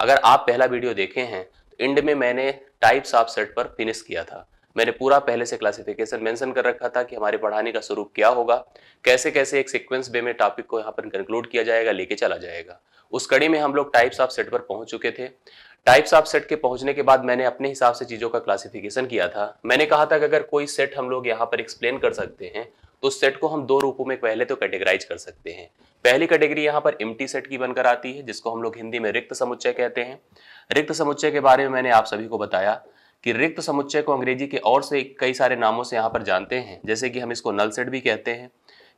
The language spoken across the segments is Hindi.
अगर आप पहला वीडियो देखे हैं तो एंड में मैंने टाइप्स ऑफ सेट पर फिनिश किया था मैंने पूरा पहले से क्लासिफिकेशन मेंशन कर रखा था कि हमारे पढ़ाने का स्वरूप क्या होगा कैसे कैसे एक सीक्वेंस वे में टॉपिक को यहाँ पर कंक्लूड किया जाएगा लेके चला जाएगा उस कड़ी में हम लोग टाइप्स ऑफ सेट पर पहुंच चुके थे टाइप्स ऑफ सेट के पहुंचने के बाद मैंने अपने हिसाब से चीज़ों का क्लासिफिकेशन किया था मैंने कहा था कि अगर कोई सेट हम लोग यहाँ पर एक्सप्लेन कर सकते हैं तो सेट को हम दो रूपों में पहले तो कैटेगराइज कर सकते हैं पहली कैटेगरी यहाँ पर इम्टी सेट की बनकर आती है जिसको हम लोग हिंदी में रिक्त समुच्चय कहते हैं रिक्त समुच्चय के बारे में मैंने आप सभी को बताया कि रिक्त समुच्चय को अंग्रेजी के और से कई सारे नामों से यहाँ पर जानते हैं जैसे कि हम इसको नल सेट भी कहते हैं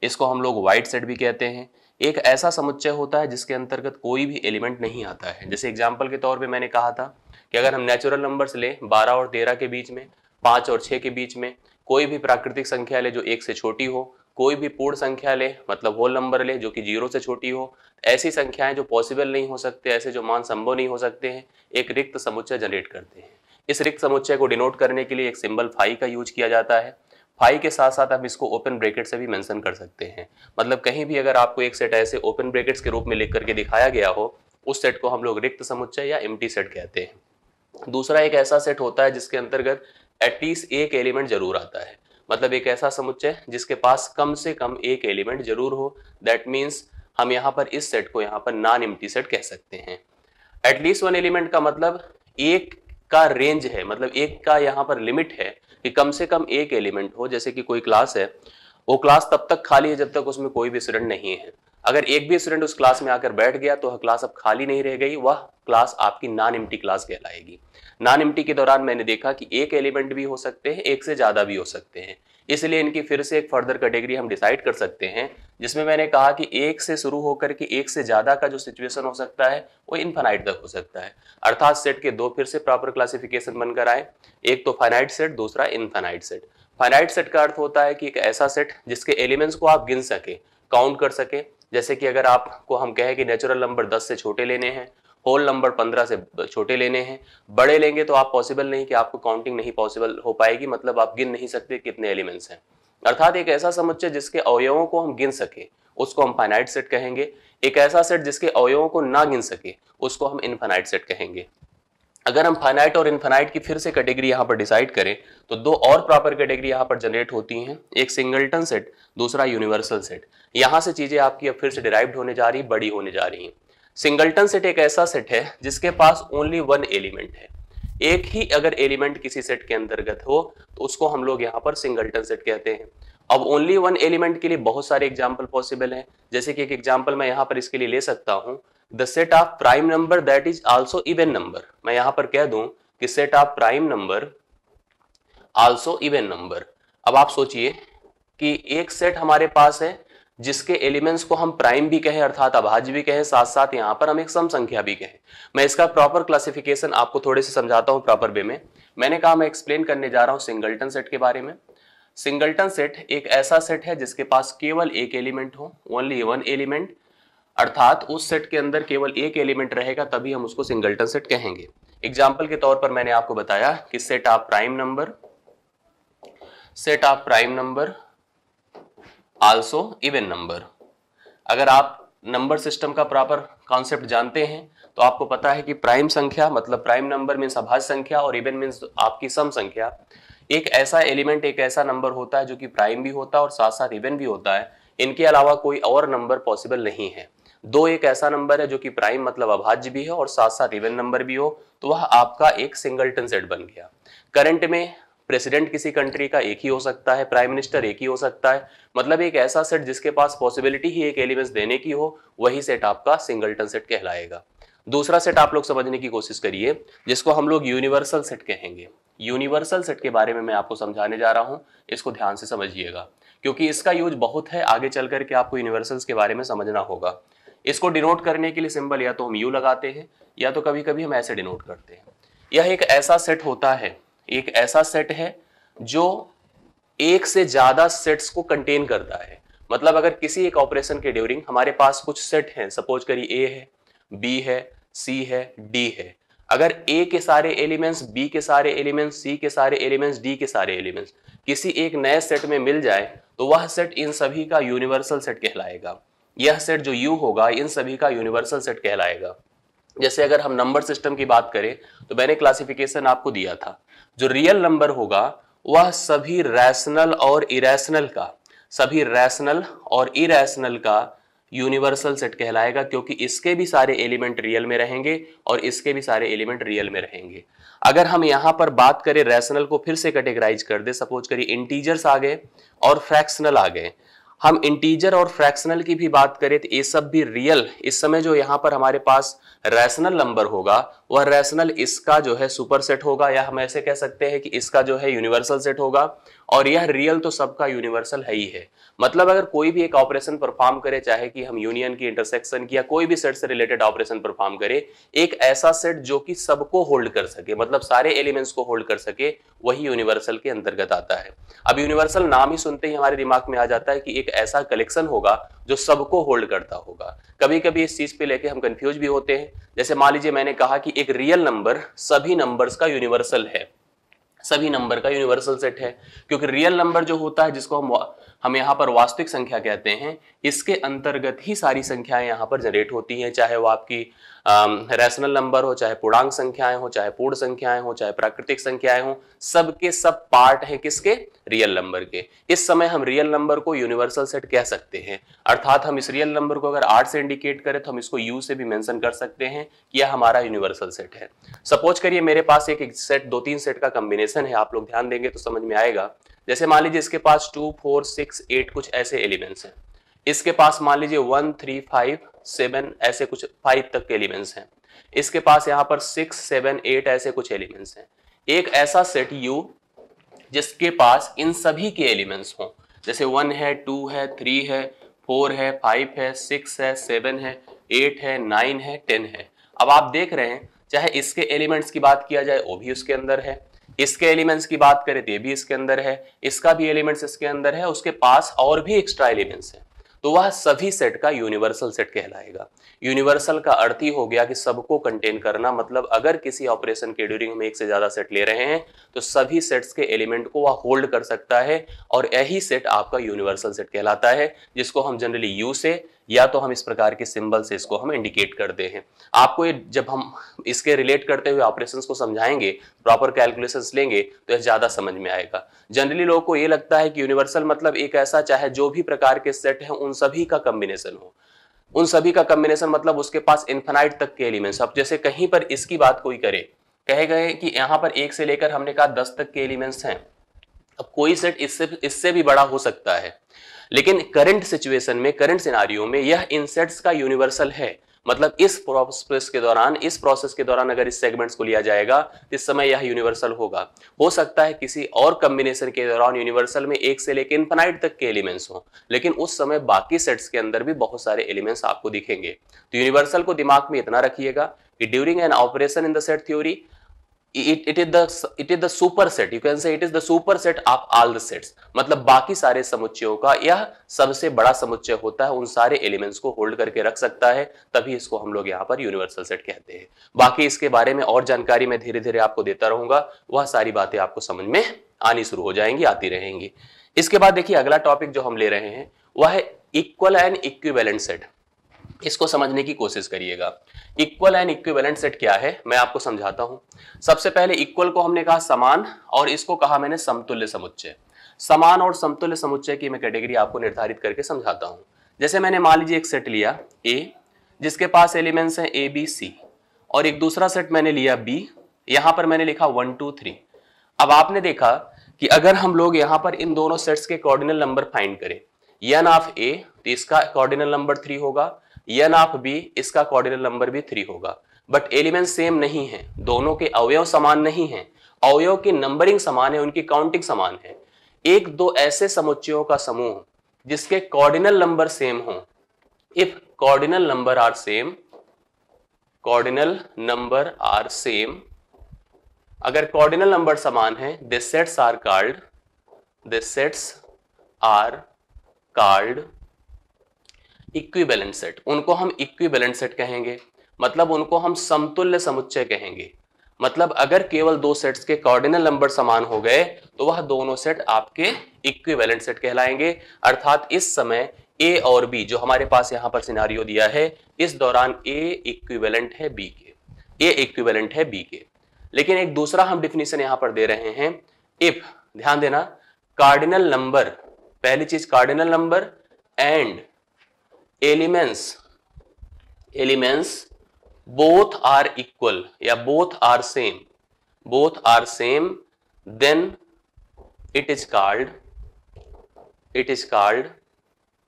इसको हम लोग वाइट सेट भी कहते हैं एक ऐसा समुच्चय होता है जिसके अंतर्गत कोई भी एलिमेंट नहीं आता है जैसे एग्जाम्पल के तौर पर मैंने कहा था कि अगर हम नेचुरल नंबर्स लें बारह और तेरह के बीच में पाँच और छः के बीच में कोई भी प्राकृतिक संख्या ले जो एक से छोटी हो कोई भी पूर्ण संख्या ले मतलब होल नंबर ले जो कि जीरो से छोटी हो ऐसी संख्याएं जो पॉसिबल नहीं हो सकते ऐसे जो मान संभव नहीं हो सकते हैं एक रिक्त समुच्चय जनरेट करते हैं इस रिक्त समुच्चय को डिनोट करने के लिए एक सिंबल फाई का यूज किया जाता है फाई के साथ साथ हम इसको ओपन ब्रेकेट से भी मेंशन कर सकते हैं मतलब कहीं भी अगर आपको एक सेट ऐसे ओपन ब्रेकेट्स के रूप में लिख करके दिखाया गया हो उस सेट को हम लोग रिक्त समुच्चय या एम्प्टी सेट कहते हैं दूसरा एक ऐसा सेट होता है जिसके अंतर्गत एटलीस्ट एक एलिमेंट जरूर आता है मतलब एक ऐसा समुच्चय जिसके पास कम से कम एक एलिमेंट जरूर हो दैट मीन्स हम यहाँ पर इस सेट को यहाँ पर नॉन एम्प्टी सेट कह सकते हैं एटलीस्ट वन एलिमेंट का मतलब एक का रेंज है मतलब एक का यहाँ पर लिमिट है कि कम से कम एक एलिमेंट हो जैसे कि कोई क्लास है वो क्लास तब तक खाली है जब तक उसमें कोई भी स्टूडेंट नहीं है अगर एक भी स्टूडेंट उस क्लास में आकर बैठ गया तो वह क्लास अब खाली नहीं रह गई वह क्लास आपकी नॉन एम्प्टी क्लास कहलाएगी नॉन एम्प्टी के दौरान मैंने देखा कि एक एलिमेंट भी हो सकते हैं एक से ज़्यादा भी हो सकते हैं इसलिए इनकी फिर से एक फर्दर कैटेगरी हम डिसाइड कर सकते हैं जिसमें मैंने कहा कि एक से शुरू होकर के एक से ज़्यादा का जो सिचुएशन हो सकता है वो इनफाइनाइट तक हो सकता है अर्थात सेट के दो फिर से प्रॉपर क्लासिफिकेशन बनकर आए एक तो फाइनाइट सेट दूसरा इनफाइनाइट सेट फाइनाइट सेट का अर्थ होता है कि एक ऐसा सेट जिसके एलिमेंट्स को आप गिन सके काउंट कर सके जैसे कि अगर आपको हम कहें कि नेचुरल नंबर दस से छोटे लेने हैं होल नंबर पंद्रह से छोटे लेने हैं बड़े लेंगे तो आप पॉसिबल नहीं कि आपको काउंटिंग नहीं पॉसिबल हो पाएगी मतलब आप गिन नहीं सकते कितने एलिमेंट्स हैं अर्थात एक ऐसा समुच्चय जिसके अवयवों को हम गिन सके उसको हम फाइनाइट सेट कहेंगे एक ऐसा सेट जिसके अवयवों को ना गिन सके उसको हम इनफाइनाइट सेट कहेंगे अगर हम फाइनाइट और इनफाइनाइट की फिर से कैटेगरी यहाँ पर डिसाइड करें तो दो और प्रॉपर कैटेगरी यहाँ पर जनरेट होती हैं एक सिंगलटन सेट दूसरा यूनिवर्सल सेट यहाँ से चीज़ें आपकी अब फिर से डिराइव्ड होने जा रही बड़ी होने जा रही हैं सिंगलटन सेट एक ऐसा सेट है जिसके पास ओनली वन एलिमेंट है एक ही अगर एलिमेंट किसी सेट के अंतर्गत हो तो उसको हम लोग यहाँ पर सिंगल्टन सेट कहते हैं अब ओनली वन एलिमेंट के लिए बहुत सारे एग्जाम्पल पॉसिबल हैं जैसे कि एक एग्जाम्पल मैं यहाँ पर इसके लिए ले सकता हूँ the set of prime number that is also even number मैं यहाँ पर कह दू कि set of prime number also even number अब आप सोचिए कि एक सेट हमारे पास है जिसके एलिमेंट्स को हम प्राइम भी कहें अर्थात अभाज्य भी कहें साथ साथ यहां पर हम एक सम संख्या भी कहें मैं इसका प्रॉपर क्लासिफिकेशन आपको थोड़े से समझाता हूं प्रॉपर वे में मैंने कहा मैं एक्सप्लेन करने जा रहा हूँ सिंगल्टन सेट के बारे में सिंगल्टन सेट एक ऐसा सेट है जिसके पास केवल एक एलिमेंट हो ओनली वन एलिमेंट अर्थात उस सेट के अंदर केवल एक एलिमेंट रहेगा तभी हम उसको सिंगल्टन सेट कहेंगे एग्जाम्पल के तौर पर मैंने आपको बताया कि set of prime number set of prime number also even number अगर आप नंबर सिस्टम का प्रॉपर कॉन्सेप्ट जानते हैं तो आपको पता है कि प्राइम संख्या मतलब प्राइम नंबर मीन्स अभाज्य संख्या और इवन मीन्स आपकी सम संख्या एक ऐसा एलिमेंट एक ऐसा नंबर होता है जो कि प्राइम भी होता है और साथ साथ इवन भी होता है इनके अलावा कोई और नंबर पॉसिबल नहीं है दो एक ऐसा नंबर है जो कि प्राइम मतलब अभाज्य भी है और साथ साथ इवन नंबर भी हो तो वह आपका एक सिंगलटन सेट बन गया करंट में प्रेसिडेंट किसी कंट्री का एक ही हो सकता है प्राइम मिनिस्टर एक ही हो सकता है मतलब एक ऐसा सेट जिसके पास पॉसिबिलिटी ही एक एलिमेंट्स देने की हो वही सेट आपका सिंगलटन सेट कहलाएगा दूसरा सेट आप लोग समझने की कोशिश करिए जिसको हम लोग यूनिवर्सल सेट कहेंगे यूनिवर्सल सेट के बारे में मैं आपको समझाने जा रहा हूँ इसको ध्यान से समझिएगा क्योंकि इसका यूज बहुत है आगे चल करके आपको यूनिवर्सल्स के बारे में समझना होगा इसको डिनोट करने के लिए सिंबल या तो हम यू लगाते हैं या तो कभी कभी हम ऐसे डिनोट करते हैं यह एक ऐसा सेट होता है एक ऐसा सेट है जो एक से ज्यादा सेट्स को कंटेन करता है मतलब अगर किसी एक ऑपरेशन के ड्यूरिंग हमारे पास कुछ सेट हैं सपोज करिए ए है बी है सी है डी है अगर ए के सारे एलिमेंट्स बी के सारे एलिमेंट्स सी के सारे एलिमेंट्स डी के सारे एलिमेंट्स किसी एक नए सेट में मिल जाए तो वह सेट इन सभी का यूनिवर्सल सेट कहलाएगा यह सेट जो यू होगा इन सभी का यूनिवर्सल सेट कहलाएगा जैसे अगर हम नंबर सिस्टम की बात करें तो मैंने क्लासिफिकेशन आपको दिया था जो रियल नंबर होगा वह सभी रैशनल और इरेशनल का सभी रैशनल और इरेशनल का यूनिवर्सल सेट कहलाएगा क्योंकि इसके भी सारे एलिमेंट रियल में रहेंगे और इसके भी सारे एलिमेंट रियल में रहेंगे अगर हम यहां पर बात करें रैशनल को फिर से कैटेगराइज कर दे सपोज करिए इंटीजर्स आ गए और फ्रैक्शनल आ गए हम इंटीजर और फ्रैक्शनल की भी बात करें तो ये सब भी रियल इस समय जो यहाँ पर हमारे पास रैशनल नंबर होगा वह रैशनल इसका जो है सुपर सेट होगा या हम ऐसे कह सकते हैं कि इसका जो है यूनिवर्सल सेट होगा और यह रियल तो सबका यूनिवर्सल है ही है मतलब अगर कोई भी एक ऑपरेशन परफॉर्म करे चाहे कि हम यूनियन की इंटरसेक्शन की या कोई भी सेट से रिलेटेड ऑपरेशन परफॉर्म करे एक ऐसा सेट जो कि सबको होल्ड कर सके मतलब सारे एलिमेंट्स को होल्ड कर सके वही यूनिवर्सल के अंतर्गत आता है अब यूनिवर्सल नाम ही सुनते ही हमारे दिमाग में आ जाता है कि एक ऐसा कलेक्शन होगा जो सबको होल्ड करता होगा कभी कभी इस चीज पे लेके हम कंफ्यूज भी होते हैं जैसे मान लीजिए मैंने कहा कि एक रियल नंबर सभी नंबर का यूनिवर्सल है सभी नंबर का यूनिवर्सल सेट है क्योंकि रियल नंबर जो होता है जिसको हम हम यहाँ पर वास्तविक संख्या कहते हैं इसके अंतर्गत ही सारी संख्याएं यहाँ पर जनरेट होती हैं चाहे वो आपकी रैशनल नंबर हो चाहे पूर्णांक संख्याएं हो चाहे पूर्ण संख्याएं हो चाहे प्राकृतिक संख्याएं हो सबके सब पार्ट हैं किसके रियल नंबर के इस समय हम रियल नंबर को यूनिवर्सल सेट कह सकते हैं अर्थात हम इस रियल नंबर को अगर आठ से इंडिकेट करें तो हम इसको यू से भी मैंशन कर सकते हैं कि यह हमारा यूनिवर्सल सेट है सपोज करिए मेरे पास एक, एक सेट दो तीन सेट का कॉम्बिनेशन है आप लोग ध्यान देंगे तो समझ में आएगा जैसे मान लीजिए इसके पास टू फोर सिक्स एट कुछ ऐसे एलिमेंट्स हैं इसके पास मान लीजिए वन थ्री फाइव सेवन ऐसे कुछ फाइव तक के एलिमेंट्स हैं इसके पास यहाँ पर सिक्स सेवन एट ऐसे कुछ एलिमेंट्स हैं एक ऐसा सेट यू जिसके पास इन सभी के एलिमेंट्स हों जैसे वन है टू है थ्री है फोर है फाइव है सिक्स है सेवन है एट है नाइन है टेन है अब आप देख रहे हैं चाहे इसके एलिमेंट्स की बात किया जाए वो भी उसके अंदर है इसके एलिमेंट्स की बात करें तो ये भी इसके अंदर है इसका भी एलिमेंट्स इसके अंदर है उसके पास और भी एक्स्ट्रा एलिमेंट्स हैं तो वह सभी सेट का यूनिवर्सल सेट कहलाएगा यूनिवर्सल का अर्थ ही हो गया कि सबको कंटेन करना मतलब अगर किसी ऑपरेशन के ड्यूरिंग हम एक से ज़्यादा सेट ले रहे हैं तो सभी सेट्स के एलिमेंट को वह होल्ड कर सकता है और यही सेट आपका यूनिवर्सल सेट कहलाता है जिसको हम जनरली यू से या तो हम इस प्रकार के सिंबल से इसको हम इंडिकेट करते हैं आपको ये जब हम इसके रिलेट करते हुए ऑपरेशन को समझाएंगे प्रॉपर कैलकुलेशन लेंगे तो यह ज़्यादा समझ में आएगा जनरली लोगों को ये लगता है कि यूनिवर्सल मतलब एक ऐसा चाहे जो भी प्रकार के सेट है उन सभी का कम्बिनेशन हो उन सभी का कम्बिनेशन मतलब उसके पास इन्फेनाइट तक के एलिमेंट्स अब जैसे कहीं पर इसकी बात कोई करे कहे गए कि यहाँ पर एक से लेकर हमने कहा दस तक के एलिमेंट्स हैं अब कोई सेट इससे इससे भी बड़ा हो सकता है लेकिन करंट सिचुएशन में करंट सिनारियो में यह इंसेट्स का यूनिवर्सल है मतलब इस प्रोसेस के दौरान इस प्रोसेस के दौरान अगर इस सेगमेंट्स को लिया जाएगा इस समय यह यूनिवर्सल होगा हो सकता है किसी और कम्बिनेशन के दौरान यूनिवर्सल में एक से लेकर इन्फनाइट तक के एलिमेंट्स हों लेकिन उस समय बाकी सेट्स के अंदर भी बहुत सारे एलिमेंट्स आपको दिखेंगे तो यूनिवर्सल को दिमाग में इतना रखिएगा कि during an operation in the set theory it is is the it is the superset you can say it is the superset of all मतलब बाकी सारे समुच्चयों का यह सबसे बड़ा समुच्चय होता है उन सारे एलिमेंट्स को होल्ड करके रख सकता है तभी इसको हम लोग यहाँ पर यूनिवर्सल सेट कहते हैं बाकी इसके बारे में और जानकारी मैं धीरे धीरे आपको देता रहूंगा वह सारी बातें आपको समझ में आनी शुरू हो जाएंगी आती रहेंगी इसके बाद देखिए अगला टॉपिक जो हम ले रहे हैं वह है इक्वल एंड इक्विवेलेंट सेट इसको समझने की कोशिश करिएगा इक्वल एंड इक्विवेलेंट सेट क्या है मैं आपको समझाता हूँ सबसे पहले इक्वल को हमने कहा समान और इसको कहा मैंने समतुल्य समुच्चय समान और समतुल्य समुच्चय की मैं कैटेगरी आपको निर्धारित करके समझाता हूँ जैसे मैंने मान लीजिए एक सेट लिया ए जिसके पास एलिमेंट्स हैं ए बी सी और एक दूसरा सेट मैंने लिया बी यहाँ पर मैंने लिखा वन टू थ्री अब आपने देखा कि अगर हम लोग यहाँ पर इन दोनों सेट्स के कॉर्डिनल नंबर फाइंड करें यन ऑफ ए तो इसका कॉर्डिनल नंबर थ्री होगा यन ऑफ बी इसका कॉर्डिनल नंबर भी थ्री होगा बट एलिमेंट सेम नहीं है दोनों के अवयव समान नहीं है अवयव की नंबरिंग समान है उनकी काउंटिंग समान है एक दो ऐसे समुच्चयों का समूह जिसके कॉर्डिनल नंबर सेम हो if cardinal number are same cardinal number are same अगर कॉर्डिनल नंबर समान है this sets are card this sets are card equivalent set उनको हम बैलेंस सेट कहेंगे मतलब उनको हम समतुल्य समुच्चय कहेंगे मतलब अगर केवल दो सेट्स के कॉर्डिनल नंबर समान हो गए तो वह दोनों सेट आपके इक्विवेलेंट सेट कहलाएंगे अर्थात इस समय ए और बी जो हमारे पास यहाँ पर सिनारियो दिया है इस दौरान ए इक्विवेलेंट है बी के ए इक्विवेलेंट है बी के लेकिन एक दूसरा हम डिफिनेशन यहाँ पर दे रहे हैं इफ ध्यान देना कार्डिनल नंबर पहली चीज cardinal number and elements elements both are equal या both are same both are same then it is card it is called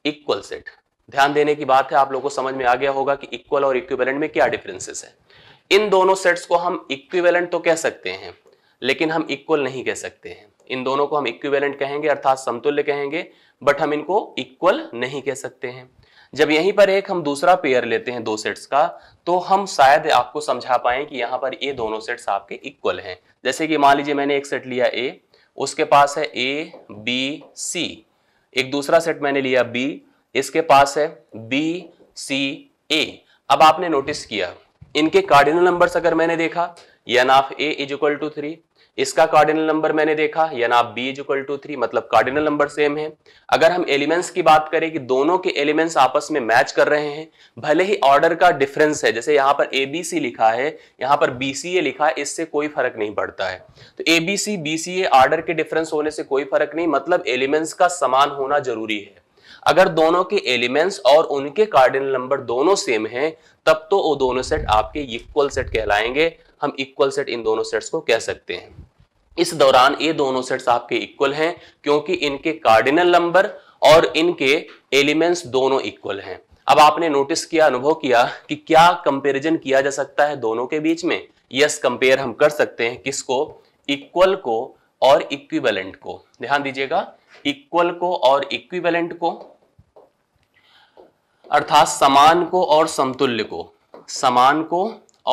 equal set ध्यान देने की बात है आप लोगों को समझ में आ गया होगा कि इक्वल और इक्विवेलेंट में क्या डिफरेंसेस है इन दोनों सेट्स को हम इक्विवेलेंट तो कह सकते हैं लेकिन हम इक्वल नहीं कह सकते हैं इन दोनों को हम इक्विवेलेंट कहेंगे अर्थात समतुल्य कहेंगे बट हम इनको इक्वल नहीं कह सकते हैं जब यहीं पर एक हम दूसरा पेयर लेते हैं दो सेट्स का तो हम शायद आपको समझा पाए कि यहाँ पर ये दोनों सेट्स आपके इक्वल हैं जैसे कि मान लीजिए मैंने एक सेट लिया ए उसके पास है ए बी सी एक दूसरा सेट मैंने लिया बी इसके पास है बी सी ए अब आपने नोटिस किया इनके कार्डिनल नंबर्स अगर मैंने देखा N of A is equal to three इसका कार्डिनल नंबर मैंने देखा यानी आप B is equal to three मतलब कार्डिनल नंबर सेम है अगर हम एलिमेंट्स की बात करें कि दोनों के एलिमेंट्स आपस में मैच कर रहे हैं भले ही ऑर्डर का डिफरेंस है जैसे यहाँ पर ए बी सी लिखा है यहाँ पर बी सी ए लिखा है इससे कोई फर्क नहीं पड़ता है तो A B C B C A order के डिफरेंस होने से कोई फर्क नहीं मतलब एलिमेंट्स का समान होना जरूरी है अगर दोनों के एलिमेंट्स और उनके कार्डिनल नंबर दोनों सेम है तब तो वो दोनों सेट आपके इक्वल सेट कहलाएंगे हम इक्वल सेट इन दोनों सेट्स को कह सकते हैं इस दौरान ये दोनों सेट्स आपके इक्वल हैं क्योंकि इनके कार्डिनल नंबर और इनके एलिमेंट्स दोनों इक्वल हैं अब आपने नोटिस किया अनुभव किया कि क्या कंपेरिजन किया जा सकता है दोनों के बीच में यस कंपेयर हम कर सकते हैं किसको इक्वल को और इक्विवेलेंट को ध्यान दीजिएगा इक्वल को और इक्विवेलेंट को अर्थात समान को और समतुल्य को समान को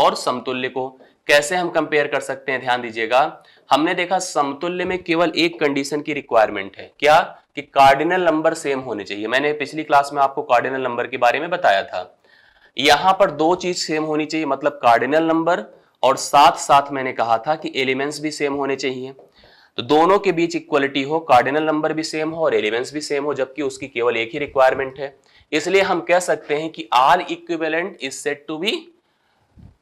और समतुल्य को कैसे हम कंपेयर कर सकते हैं ध्यान दीजिएगा हमने देखा समतुल्य में केवल एक कंडीशन की रिक्वायरमेंट है क्या कि कार्डिनल नंबर सेम होने चाहिए मैंने पिछली क्लास में आपको कार्डिनल नंबर के बारे में बताया था यहां पर दो चीज सेम होनी चाहिए मतलब कार्डिनल नंबर और साथ साथ मैंने कहा था कि एलिमेंट्स भी सेम होने चाहिए तो दोनों के बीच इक्वलिटी हो कार्डिनल नंबर भी सेम हो और एलिमेंट्स भी सेम हो जबकि उसकी केवल एक ही रिक्वायरमेंट है इसलिए हम कह सकते हैं कि all equivalent is set to be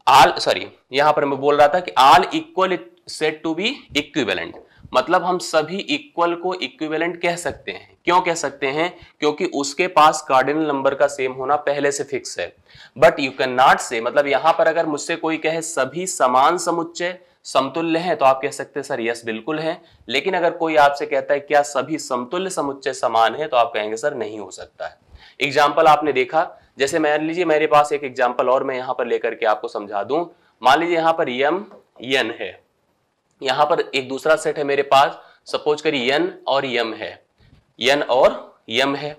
all sorry यहां पर मैं बोल रहा था कि all equal set to be equivalent मतलब हम सभी इक्वल को इक्विवेलेंट कह सकते हैं क्यों कह सकते हैं क्योंकि उसके पास कार्डिनल नंबर का सेम होना पहले से फिक्स है बट यू कैन नॉट से मतलब यहां पर अगर मुझसे कोई कहे सभी समान समुच्चय समतुल्य है तो आप कह सकते हैं सर यस बिल्कुल है लेकिन अगर कोई आपसे कहता है क्या सभी समतुल्य समुच्चय समान है तो आप कहेंगे सर नहीं हो सकता है एग्जाम्पल आपने देखा जैसे मान लीजिए मेरे पास एक एग्जाम्पल और मैं यहां पर लेकर के आपको समझा दूं मान लीजिए यहां पर यम यन है यहां पर एक दूसरा सेट है मेरे पास सपोज करिए यन और यम है यन और यम है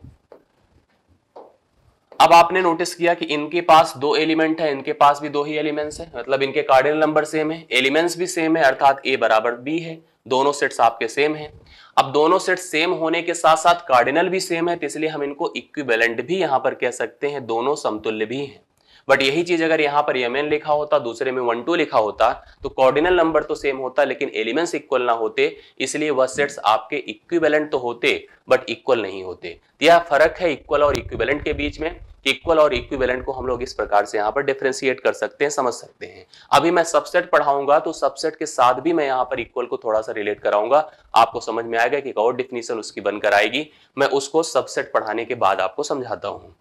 अब आपने नोटिस किया कि इनके पास दो एलिमेंट है इनके पास भी दो ही एलिमेंट्स है मतलब इनके कार्डिनल नंबर सेम है एलिमेंट्स भी सेम है अर्थात ए बराबर बी है दोनों सेट्स आपके सेम हैं अब दोनों सेट सेम होने के साथ साथ कार्डिनल भी सेम है तो इसलिए हम इनको इक्विवेलेंट भी यहां पर कह सकते हैं दोनों समतुल्य भी हैं बट यही चीज अगर यहाँ पर यम एन लिखा होता दूसरे में वन टू लिखा होता तो कॉर्डिनल नंबर तो सेम होता लेकिन एलिमेंट्स इक्वल ना होते इसलिए वह सेट्स आपके इक्विवेलेंट तो होते बट इक्वल नहीं होते तो यह फर्क है इक्वल और इक्विवेलेंट के बीच में इक्वल और इक्विवेलेंट को हम लोग इस प्रकार से यहाँ पर डिफ्रेंशिएट कर सकते हैं समझ सकते हैं अभी मैं सबसेट पढ़ाऊंगा तो सबसेट के साथ भी मैं यहाँ पर इक्वल को थोड़ा सा रिलेट कराऊंगा आपको समझ में आएगा कि एक और डिफिनीशन उसकी बनकर आएगी मैं उसको सबसेट पढ़ाने के बाद आपको समझाता हूँ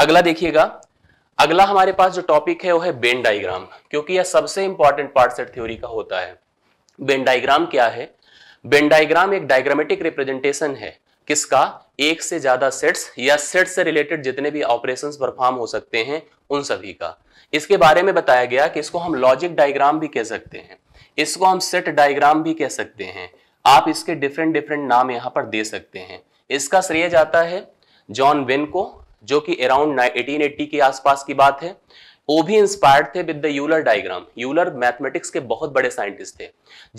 अगला देखिएगा अगला हमारे पास जो टॉपिक है वो है बेन डाइग्राम क्योंकि यह सबसे इंपॉर्टेंट पार्ट सेट थ्योरी का होता है बेन डाइग्राम क्या है बेन डाइग्राम एक डायग्रामेटिक रिप्रेजेंटेशन है किसका एक से ज्यादा सेट्स या सेट्स से रिलेटेड जितने भी ऑपरेशन परफॉर्म हो सकते हैं उन सभी का इसके बारे में बताया गया कि इसको हम लॉजिक डायग्राम भी कह सकते हैं इसको हम सेट डायग्राम भी कह सकते हैं आप इसके डिफरेंट डिफरेंट नाम यहाँ पर दे सकते हैं इसका श्रेय जाता है जॉन वेन को जो कि अराउंड 1880 के आसपास की बात है वो भी इंस्पायर्ड थे with the Euler diagram Euler mathematics के बहुत बड़े साइंटिस्ट थे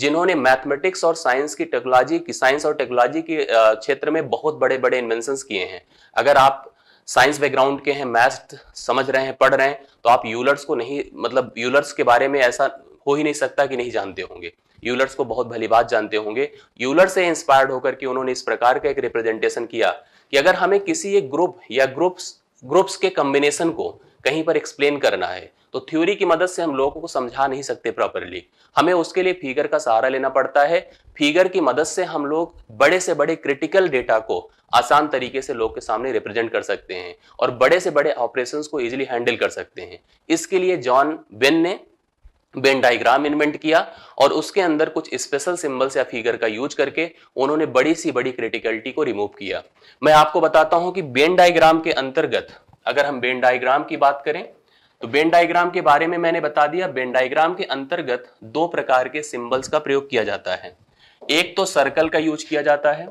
जिन्होंने मैथमेटिक्स और साइंस की टेक्नोलॉजी की साइंस और टेक्नोलॉजी के क्षेत्र में बहुत बड़े बड़े इन्वेंशन किए हैं अगर आप साइंस बैकग्राउंड के हैं मैथ समझ रहे हैं पढ़ रहे हैं तो आप यूलर्स को नहीं मतलब यूलर्स के बारे में ऐसा हो ही नहीं सकता कि नहीं जानते होंगे यूलर्स को बहुत भली बात जानते होंगे यूलर से इंस्पायर्ड होकर के उन्होंने इस प्रकार का एक रिप्रेजेंटेशन किया कि अगर हमें किसी एक ग्रुप या ग्रुप्स ग्रुप्स के कम्बिनेशन को कहीं पर एक्सप्लेन करना है तो थ्योरी की मदद से हम लोगों को समझा नहीं सकते प्रॉपरली हमें उसके लिए फिगर का सहारा लेना पड़ता है फिगर की मदद से हम लोग बड़े से बड़े क्रिटिकल डेटा को आसान तरीके से लोग के सामने रिप्रेजेंट कर सकते हैं और बड़े से बड़े ऑपरेशन को इजिली हैंडल कर सकते हैं इसके लिए जॉन बेन ने बेन डायग्राम इन्वेंट किया और उसके अंदर कुछ स्पेशल सिंबल्स या फिगर का यूज करके उन्होंने बड़ी सी बड़ी क्रिटिकलिटी को रिमूव किया मैं आपको बताता हूं कि बेन डायग्राम के अंतर्गत अगर हम बेन डायग्राम की बात करें तो बेन डायग्राम के बारे में मैंने बता दिया बेन डायग्राम के अंतर्गत दो प्रकार के सिंबल्स का प्रयोग किया जाता है एक तो सर्कल का यूज किया जाता है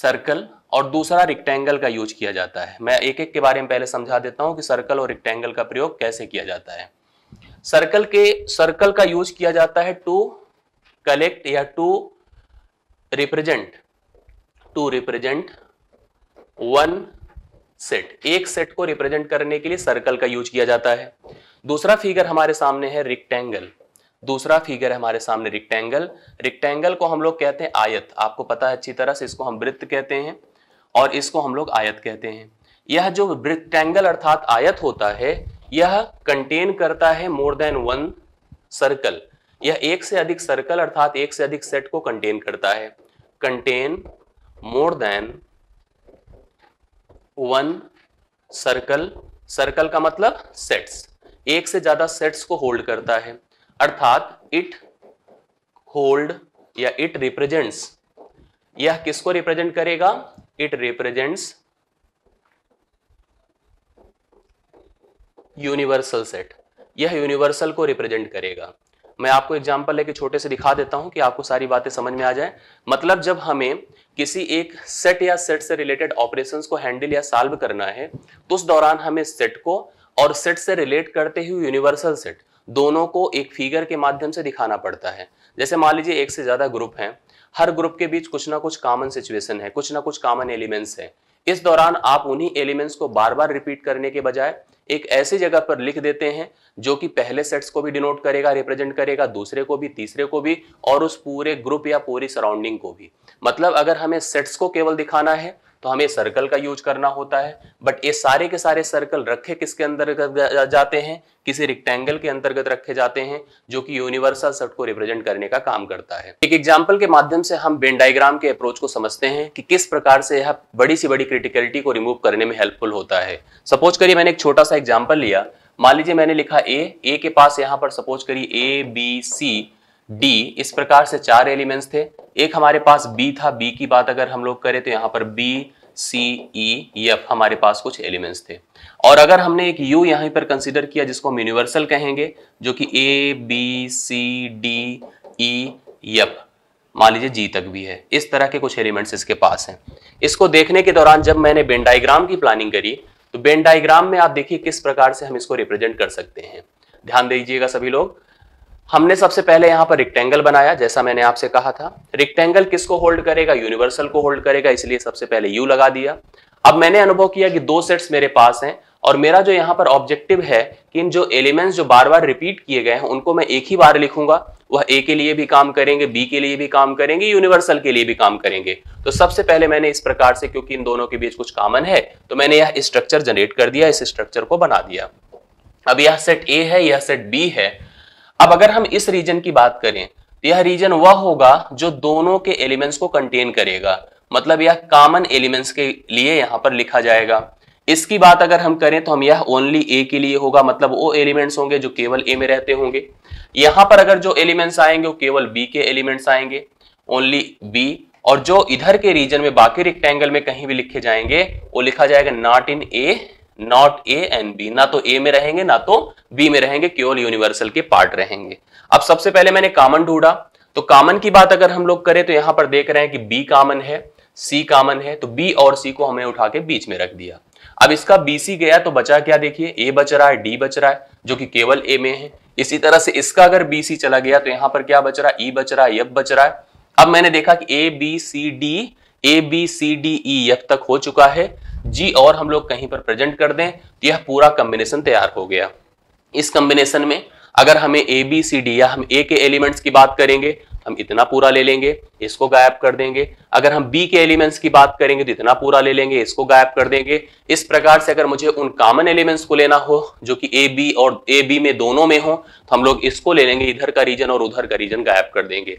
सर्कल और दूसरा रिक्टेंगल का यूज किया जाता है मैं एक एक के बारे में पहले समझा देता हूं कि सर्कल और रिक्टेंगल का प्रयोग कैसे किया जाता है सर्कल के सर्कल का यूज किया जाता है टू कलेक्ट या to represent to represent one set एक सेट को रिप्रेजेंट करने के लिए सर्कल का यूज किया जाता है दूसरा फिगर हमारे सामने है रिक्टेंगल दूसरा फिगर हमारे सामने रिक्टेंगल रिक्टेंगल को हम लोग कहते हैं आयत आपको पता है अच्छी तरह से इसको हम वृत्त कहते हैं और इसको हम लोग आयत कहते हैं यह जो रिक्टेंगल अर्थात आयत होता है यह कंटेन करता है मोर देन वन सर्कल यह एक से अधिक सर्कल अर्थात एक से अधिक सेट को कंटेन करता है contain more than one circle circle का मतलब सेट्स एक से ज्यादा सेट्स को होल्ड करता है अर्थात इट होल्ड या इट रिप्रेजेंट्स यह किसको रिप्रेजेंट करेगा इट रिप्रेजेंट्स यूनिवर्सल सेट यह यूनिवर्सल को रिप्रेजेंट करेगा मैं आपको एग्जाम्पल लेके छोटे से दिखा देता हूं कि आपको सारी बातें समझ में आ जाए मतलब जब हमें किसी एक सेट या सेट से रिलेटेड ऑपरेशंस को हैंडल या सॉल्व करना है तो उस दौरान हमें सेट को और सेट से रिलेट करते हुए यूनिवर्सल सेट दोनों को एक फिगर के माध्यम से दिखाना पड़ता है जैसे मान लीजिए एक से ज़्यादा ग्रुप है हर ग्रुप के बीच कुछ ना कुछ कॉमन सिचुएशन है कुछ ना कुछ कॉमन एलिमेंट्स है इस दौरान आप उन्हीं एलिमेंट्स को बार बार रिपीट करने के बजाय एक ऐसी जगह पर लिख देते हैं जो कि पहले सेट्स को भी डिनोट करेगा रिप्रेजेंट करेगा दूसरे को भी तीसरे को भी और उस पूरे ग्रुप या पूरी सराउंडिंग को भी मतलब अगर हमें सेट्स को केवल दिखाना है तो हमें सर्कल का यूज करना होता है बट ये सारे के सारे सर्कल रखे किसके अंतर्गत जाते हैं किसी रिक्टेंगल के अंतर्गत रखे जाते हैं जो कि यूनिवर्सल सेट को रिप्रेजेंट करने का काम करता है एक एग्जाम्पल के माध्यम से हम बेन डायग्राम के अप्रोच को समझते हैं कि किस प्रकार से यह बड़ी सी बड़ी क्रिटिकलिटी को रिमूव करने में हेल्पफुल होता है सपोज करिए मैंने एक छोटा सा एग्जाम्पल लिया मान लीजिए मैंने लिखा ए ए के पास यहाँ पर सपोज करिए ए बी सी डी इस प्रकार से चार एलिमेंट्स थे एक हमारे पास बी था बी की बात अगर हम लोग करें तो यहाँ पर बी सी ई एफ हमारे पास कुछ एलिमेंट्स थे और अगर हमने एक यू यहाँ पर कंसिडर किया जिसको हम यूनिवर्सल कहेंगे जो कि A B C D E F मान लीजिए जी तक भी है इस तरह के कुछ एलिमेंट्स इसके पास हैं इसको देखने के दौरान जब मैंने बेन की प्लानिंग करी तो बेन में आप देखिए किस प्रकार से हम इसको रिप्रेजेंट कर सकते हैं ध्यान दीजिएगा सभी लोग हमने सबसे पहले यहां पर रिक्टेंगल बनाया जैसा मैंने आपसे कहा था रिक्टेंगल किसको होल्ड करेगा यूनिवर्सल को होल्ड करेगा इसलिए सबसे पहले यू लगा दिया अब मैंने अनुभव किया कि दो सेट्स मेरे पास हैं और मेरा जो यहाँ पर ऑब्जेक्टिव है कि इन जो एलिमेंट्स जो बार बार रिपीट किए गए हैं उनको मैं एक ही बार लिखूंगा वह ए के लिए भी काम करेंगे बी के लिए भी काम करेंगे यूनिवर्सल के लिए भी काम करेंगे तो सबसे पहले मैंने इस प्रकार से क्योंकि इन दोनों के बीच कुछ कॉमन है तो मैंने यह स्ट्रक्चर जनरेट कर दिया इस स्ट्रक्चर को बना दिया अब यह सेट ए है यह सेट बी है अब अगर हम इस रीजन की बात करें तो यह रीजन वह होगा जो दोनों के एलिमेंट्स को कंटेन करेगा मतलब यह कॉमन एलिमेंट्स के लिए यहां पर लिखा जाएगा इसकी बात अगर हम करें तो हम यह ओनली ए के लिए होगा मतलब वो एलिमेंट्स होंगे जो केवल ए में रहते होंगे यहां पर अगर जो एलिमेंट्स आएंगे वो केवल बी के एलिमेंट्स आएंगे ओनली बी और जो इधर के रीजन में बाकी रिक्टेंगल में कहीं भी लिखे जाएंगे वो लिखा जाएगा not in A not A and B ना तो ए में रहेंगे ना तो बी में रहेंगे केवल यूनिवर्सल के पार्ट रहेंगे अब सबसे पहले मैंने कॉमन ढूंढा तो कॉमन की बात अगर हम लोग करें तो यहां पर देख रहे हैं कि बी कॉमन है सी कॉमन है तो बी और सी को हमने उठा के बीच में रख दिया अब इसका बी सी गया तो बचा क्या देखिए ए बच रहा है डी बच रहा है जो कि केवल ए में है इसी तरह से इसका अगर बी सी चला गया तो यहां पर क्या बच रहा है ई e बच रहा है यफ बच रहा है अब मैंने देखा कि A B C D A B C D E F तक हो चुका है जी और हम लोग कहीं पर प्रेजेंट कर दें तो यह पूरा कम्बिनेशन तैयार हो गया इस कम्बिनेशन में अगर हमें ए बी सी डी या हम ए के एलिमेंट्स की बात करेंगे हम इतना पूरा ले लेंगे इसको गायब कर देंगे अगर हम बी के एलिमेंट्स की बात करेंगे तो इतना पूरा ले लेंगे इसको गायब कर देंगे इस प्रकार से अगर मुझे उन कॉमन एलिमेंट्स को लेना हो जो कि ए बी और ए बी में दोनों में हो तो हम लोग इसको ले लेंगे इधर का रीजन और उधर का रीजन गायब कर देंगे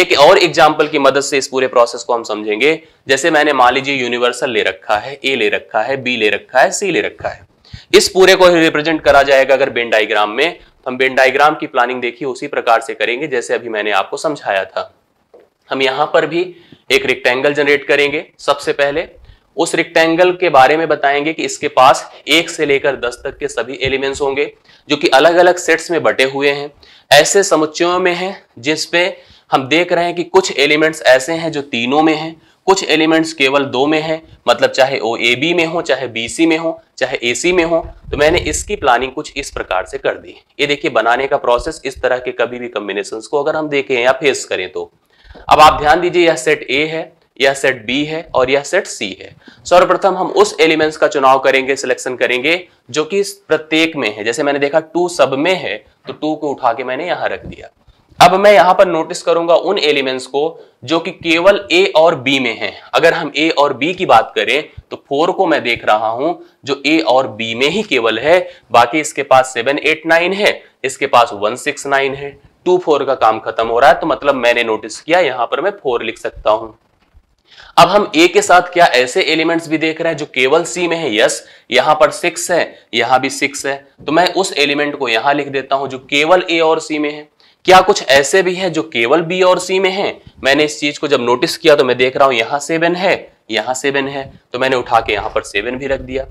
एक और एग्जाम्पल की मदद से इस पूरे प्रोसेस को हम समझेंगे जैसे मैंने मान लीजिए यूनिवर्सल ले रखा है ए ले रखा है बी ले रखा है सी ले रखा है इस पूरे को रिप्रेजेंट करा जाएगा अगर बेन डायग्राम में हम बेन डायग्राम की प्लानिंग देखी उसी प्रकार से करेंगे जैसे अभी मैंने आपको समझाया था हम यहाँ पर भी एक रिक्टेंगल जनरेट करेंगे सबसे पहले उस रिक्टेंगल के बारे में बताएंगे कि इसके पास एक से लेकर दस तक के सभी एलिमेंट्स होंगे जो कि अलग अलग सेट्स में बटे हुए हैं ऐसे समुच्चयों में हैं जिसपे हम देख रहे हैं कि कुछ एलिमेंट्स ऐसे हैं जो तीनों में हैं कुछ एलिमेंट्स केवल दो में है मतलब चाहे ओ ए बी में हो चाहे बी सी में हो चाहे ए सी में हो तो मैंने इसकी प्लानिंग कुछ इस प्रकार से कर दी ये देखिए बनाने का प्रोसेस इस तरह के कभी भी कम्बिनेशन को अगर हम देखें या फेस करें तो अब आप ध्यान दीजिए यह सेट ए है यह सेट बी है और यह सेट सी है सर्वप्रथम हम उस एलिमेंट्स का चुनाव करेंगे सिलेक्शन करेंगे जो कि प्रत्येक में है जैसे मैंने देखा टू सब में है तो टू को उठा के मैंने यहां रख दिया अब मैं यहां पर नोटिस करूंगा उन एलिमेंट्स को जो कि केवल ए और बी में हैं अगर हम ए और बी की बात करें तो फोर को मैं देख रहा हूं जो ए और बी में ही केवल है बाकी इसके पास सेवन एट नाइन है इसके पास वन सिक्स नाइन है टू फोर का काम खत्म हो रहा है तो मतलब मैंने नोटिस किया यहां पर मैं फोर लिख सकता हूं अब हम ए के साथ क्या ऐसे एलिमेंट्स भी देख रहे हैं जो केवल सी में है यस यहां पर सिक्स है यहां भी सिक्स है तो मैं उस एलिमेंट को यहां लिख देता हूं जो केवल ए और सी में है क्या कुछ ऐसे भी हैं जो केवल बी और सी में हैं मैंने इस चीज को जब नोटिस किया तो मैं देख रहा हूं यहां सेवन है यहाँ सेवन है तो मैंने उठा के यहां पर सेवन भी रख दिया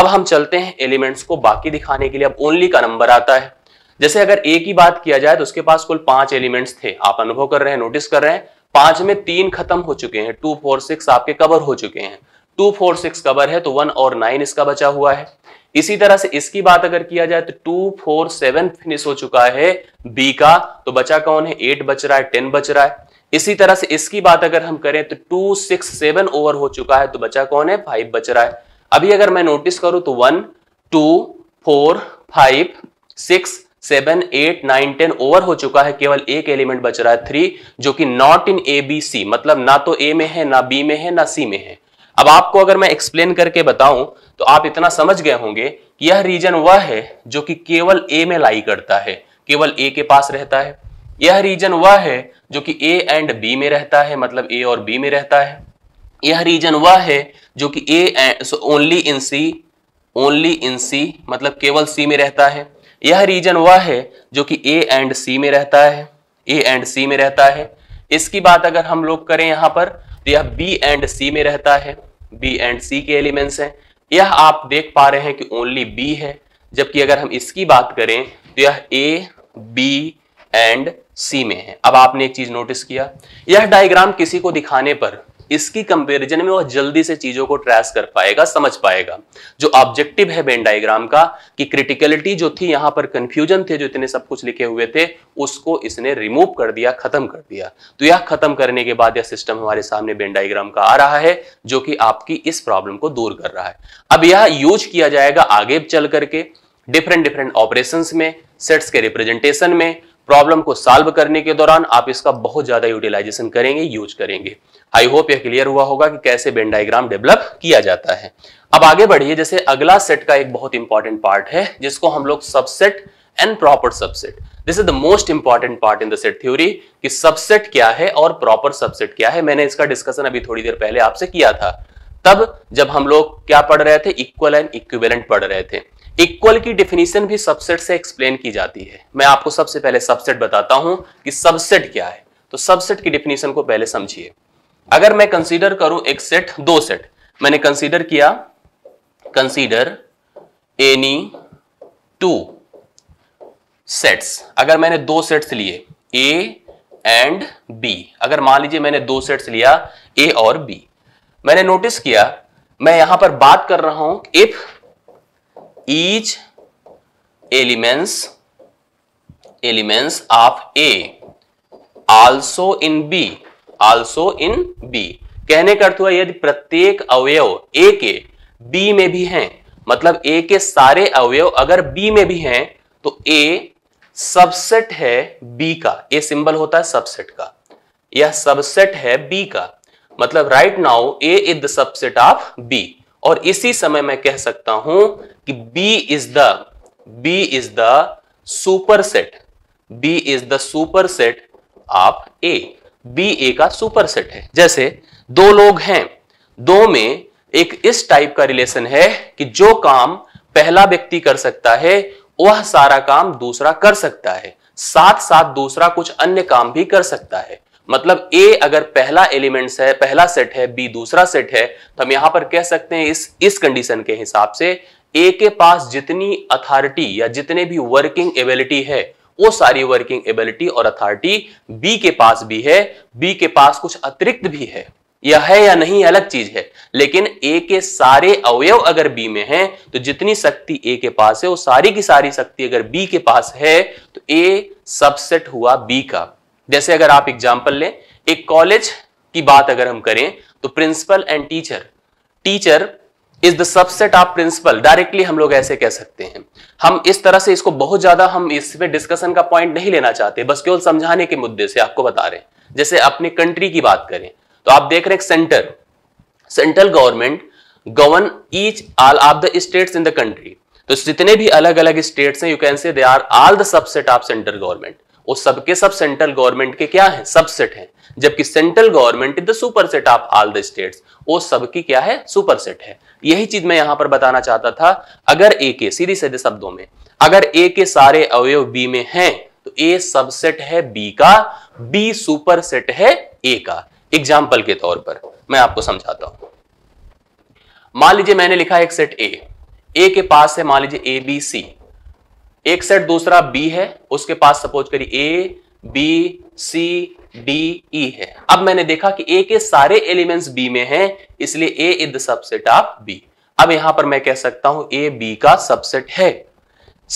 अब हम चलते हैं एलिमेंट्स को बाकी दिखाने के लिए अब ओनली का नंबर आता है जैसे अगर ए की बात किया जाए तो उसके पास कुल पांच एलिमेंट्स थे आप अनुभव कर रहे हैं नोटिस कर रहे हैं पांच में तीन खत्म हो चुके हैं टू फोर सिक्स आपके कवर हो चुके हैं टू फोर सिक्स कवर है तो वन और नाइन इसका बचा हुआ है इसी तरह से इसकी बात अगर किया जाए तो टू फोर सेवन फिनिश हो चुका है बी का तो बचा कौन है एट बच रहा है टेन बच रहा है इसी तरह से इसकी बात अगर हम करें तो टू सिक्स सेवन ओवर हो चुका है तो बचा कौन है फाइव बच रहा है अभी अगर मैं नोटिस करूं तो one two four five six seven eight nine ten over हो चुका है केवल एक एलिमेंट बच रहा है थ्री जो कि नॉट इन ए बी सी मतलब ना तो ए में है ना बी में है ना सी में है अब आपको अगर मैं एक्सप्लेन करके बताऊं तो आप इतना समझ गए होंगे कि यह रीजन वह है जो कि केवल ए में लाई करता है केवल ए के पास रहता है यह रीजन वह है जो कि ए एंड बी में रहता है मतलब ए और बी में रहता है यह रीजन वह है जो कि A only in C only in सी मतलब केवल सी में रहता है यह रीजन वह है जो कि ए एंड सी में रहता है ए एंड सी में रहता है इसकी बात अगर हम लोग करें यहां पर तो यह बी एंड सी में रहता है बी एंड सी के एलिमेंट्स हैं यह आप देख पा रहे हैं कि ओनली बी है जबकि अगर हम इसकी बात करें तो यह ए बी एंड सी में है अब आपने एक चीज नोटिस किया यह डायग्राम किसी को दिखाने पर इसकी कंपैरिजन में वह जल्दी से चीजों को ट्रेस कर पाएगा समझ पाएगा जो ऑब्जेक्टिव है बेन डायग्राम का कि क्रिटिकलिटी जो थी यहां पर कंफ्यूजन थे जो इतने सब कुछ लिखे हुए थे उसको इसने रिमूव कर दिया खत्म कर दिया तो यह खत्म करने के बाद यह सिस्टम हमारे सामने बेन डायग्राम का आ रहा है जो कि आपकी इस प्रॉब्लम को दूर कर रहा है अब यह यूज किया जाएगा आगे चल करके डिफरेंट डिफरेंट ऑपरेशन में सेट्स के रिप्रेजेंटेशन में प्रॉब्लम को सॉल्व करने के दौरान आप इसका बहुत ज़्यादा यूटिलाइजेशन करेंगे यूज करेंगे आई होप यह क्लियर हुआ होगा कि कैसे बेन डायग्राम डेवलप किया जाता है अब आगे बढ़िए जैसे अगला सेट का एक बहुत इंपॉर्टेंट पार्ट है जिसको हम लोग subset and proper subset this is the most important part in the set theory कि सबसेट क्या है और प्रॉपर सबसेट क्या है मैंने इसका डिस्कशन अभी थोड़ी देर पहले आपसे किया था तब जब हम लोग क्या पढ़ रहे थे इक्वल एंड इक्विवेलेंट पढ़ रहे थे इक्वल की डिफिनीशन भी सबसेट से एक्सप्लेन की जाती है मैं आपको सबसे पहले सबसेट बताता हूं कि सबसेट क्या है तो सबसेट की डिफिनीशन को पहले समझिए अगर मैं कंसीडर करूं एक सेट दो सेट मैंने कंसीडर किया कंसीडर एनी टू सेट्स अगर मैंने दो सेट्स लिए ए एंड बी अगर मान लीजिए मैंने दो सेट्स लिया ए और बी मैंने नोटिस किया मैं यहां पर बात कर रहा हूं if each elements elements of A also in B also in B कहने का अर्थ हुआ यदि प्रत्येक अवयव ए के बी में भी हैं मतलब ए के सारे अवयव अगर बी में भी हैं तो ए सबसेट है बी का ए सिंबल होता है सबसेट का यह सबसेट है बी का मतलब right now A is the subset of B और इसी समय मैं कह सकता हूं कि B is the B is the super set B is the super set of A B A का सुपर सेट है जैसे दो लोग हैं दो में एक इस टाइप का रिलेशन है कि जो काम पहला व्यक्ति कर सकता है वह सारा काम दूसरा कर सकता है साथ साथ दूसरा कुछ अन्य काम भी कर सकता है मतलब ए अगर पहला एलिमेंट्स है पहला सेट है बी दूसरा सेट है तो हम यहां पर कह सकते हैं इस इस कंडीशन के हिसाब से ए के पास जितनी अथॉरिटी या जितने भी वर्किंग एबिलिटी है वो सारी वर्किंग एबिलिटी और अथॉरिटी बी के पास भी है बी के पास कुछ अतिरिक्त भी है यह है या नहीं अलग चीज है लेकिन ए के सारे अवयव अगर बी में हैं तो जितनी शक्ति ए के पास है वो सारी की सारी शक्ति अगर बी के पास है तो ए सबसेट हुआ बी का जैसे अगर आप एग्जाम्पल लें एक कॉलेज की बात अगर हम करें तो principal and teacher teacher is the subset of principal directly हम लोग ऐसे कह सकते हैं हम इस तरह से इसको बहुत ज्यादा हम इसमें डिस्कशन का पॉइंट नहीं लेना चाहते बस केवल समझाने के मुद्दे से आपको बता रहे हैं जैसे अपने कंट्री की बात करें तो आप देख रहे हैं centre central government govern each all of the state in the country तो जितने भी अलग अलग स्टेट्स हैं you can say they are all the subset of central government वो सबके सब सेंट्रल गवर्नमेंट के क्या है सबसेट है जबकि central government is the superset of all the states वो सबकी क्या है सुपरसेट है यही चीज मैं यहां पर बताना चाहता था अगर ए के सीधे सीधे शब्दों में अगर ए के सारे अवयव बी में हैं तो ए सबसेट है बी का बी सुपर सेट है ए का एग्जाम्पल के तौर पर मैं आपको समझाता हूं मान लीजिए मैंने लिखा एक सेट ए ए के पास है मान लीजिए ए बी सी एक सेट दूसरा बी है उसके पास सपोज करिए A B C D E e है अब मैंने देखा कि ए के सारे एलिमेंट्स बी में हैं इसलिए A is the subset of B अब यहां पर मैं कह सकता हूं ए बी का सबसेट है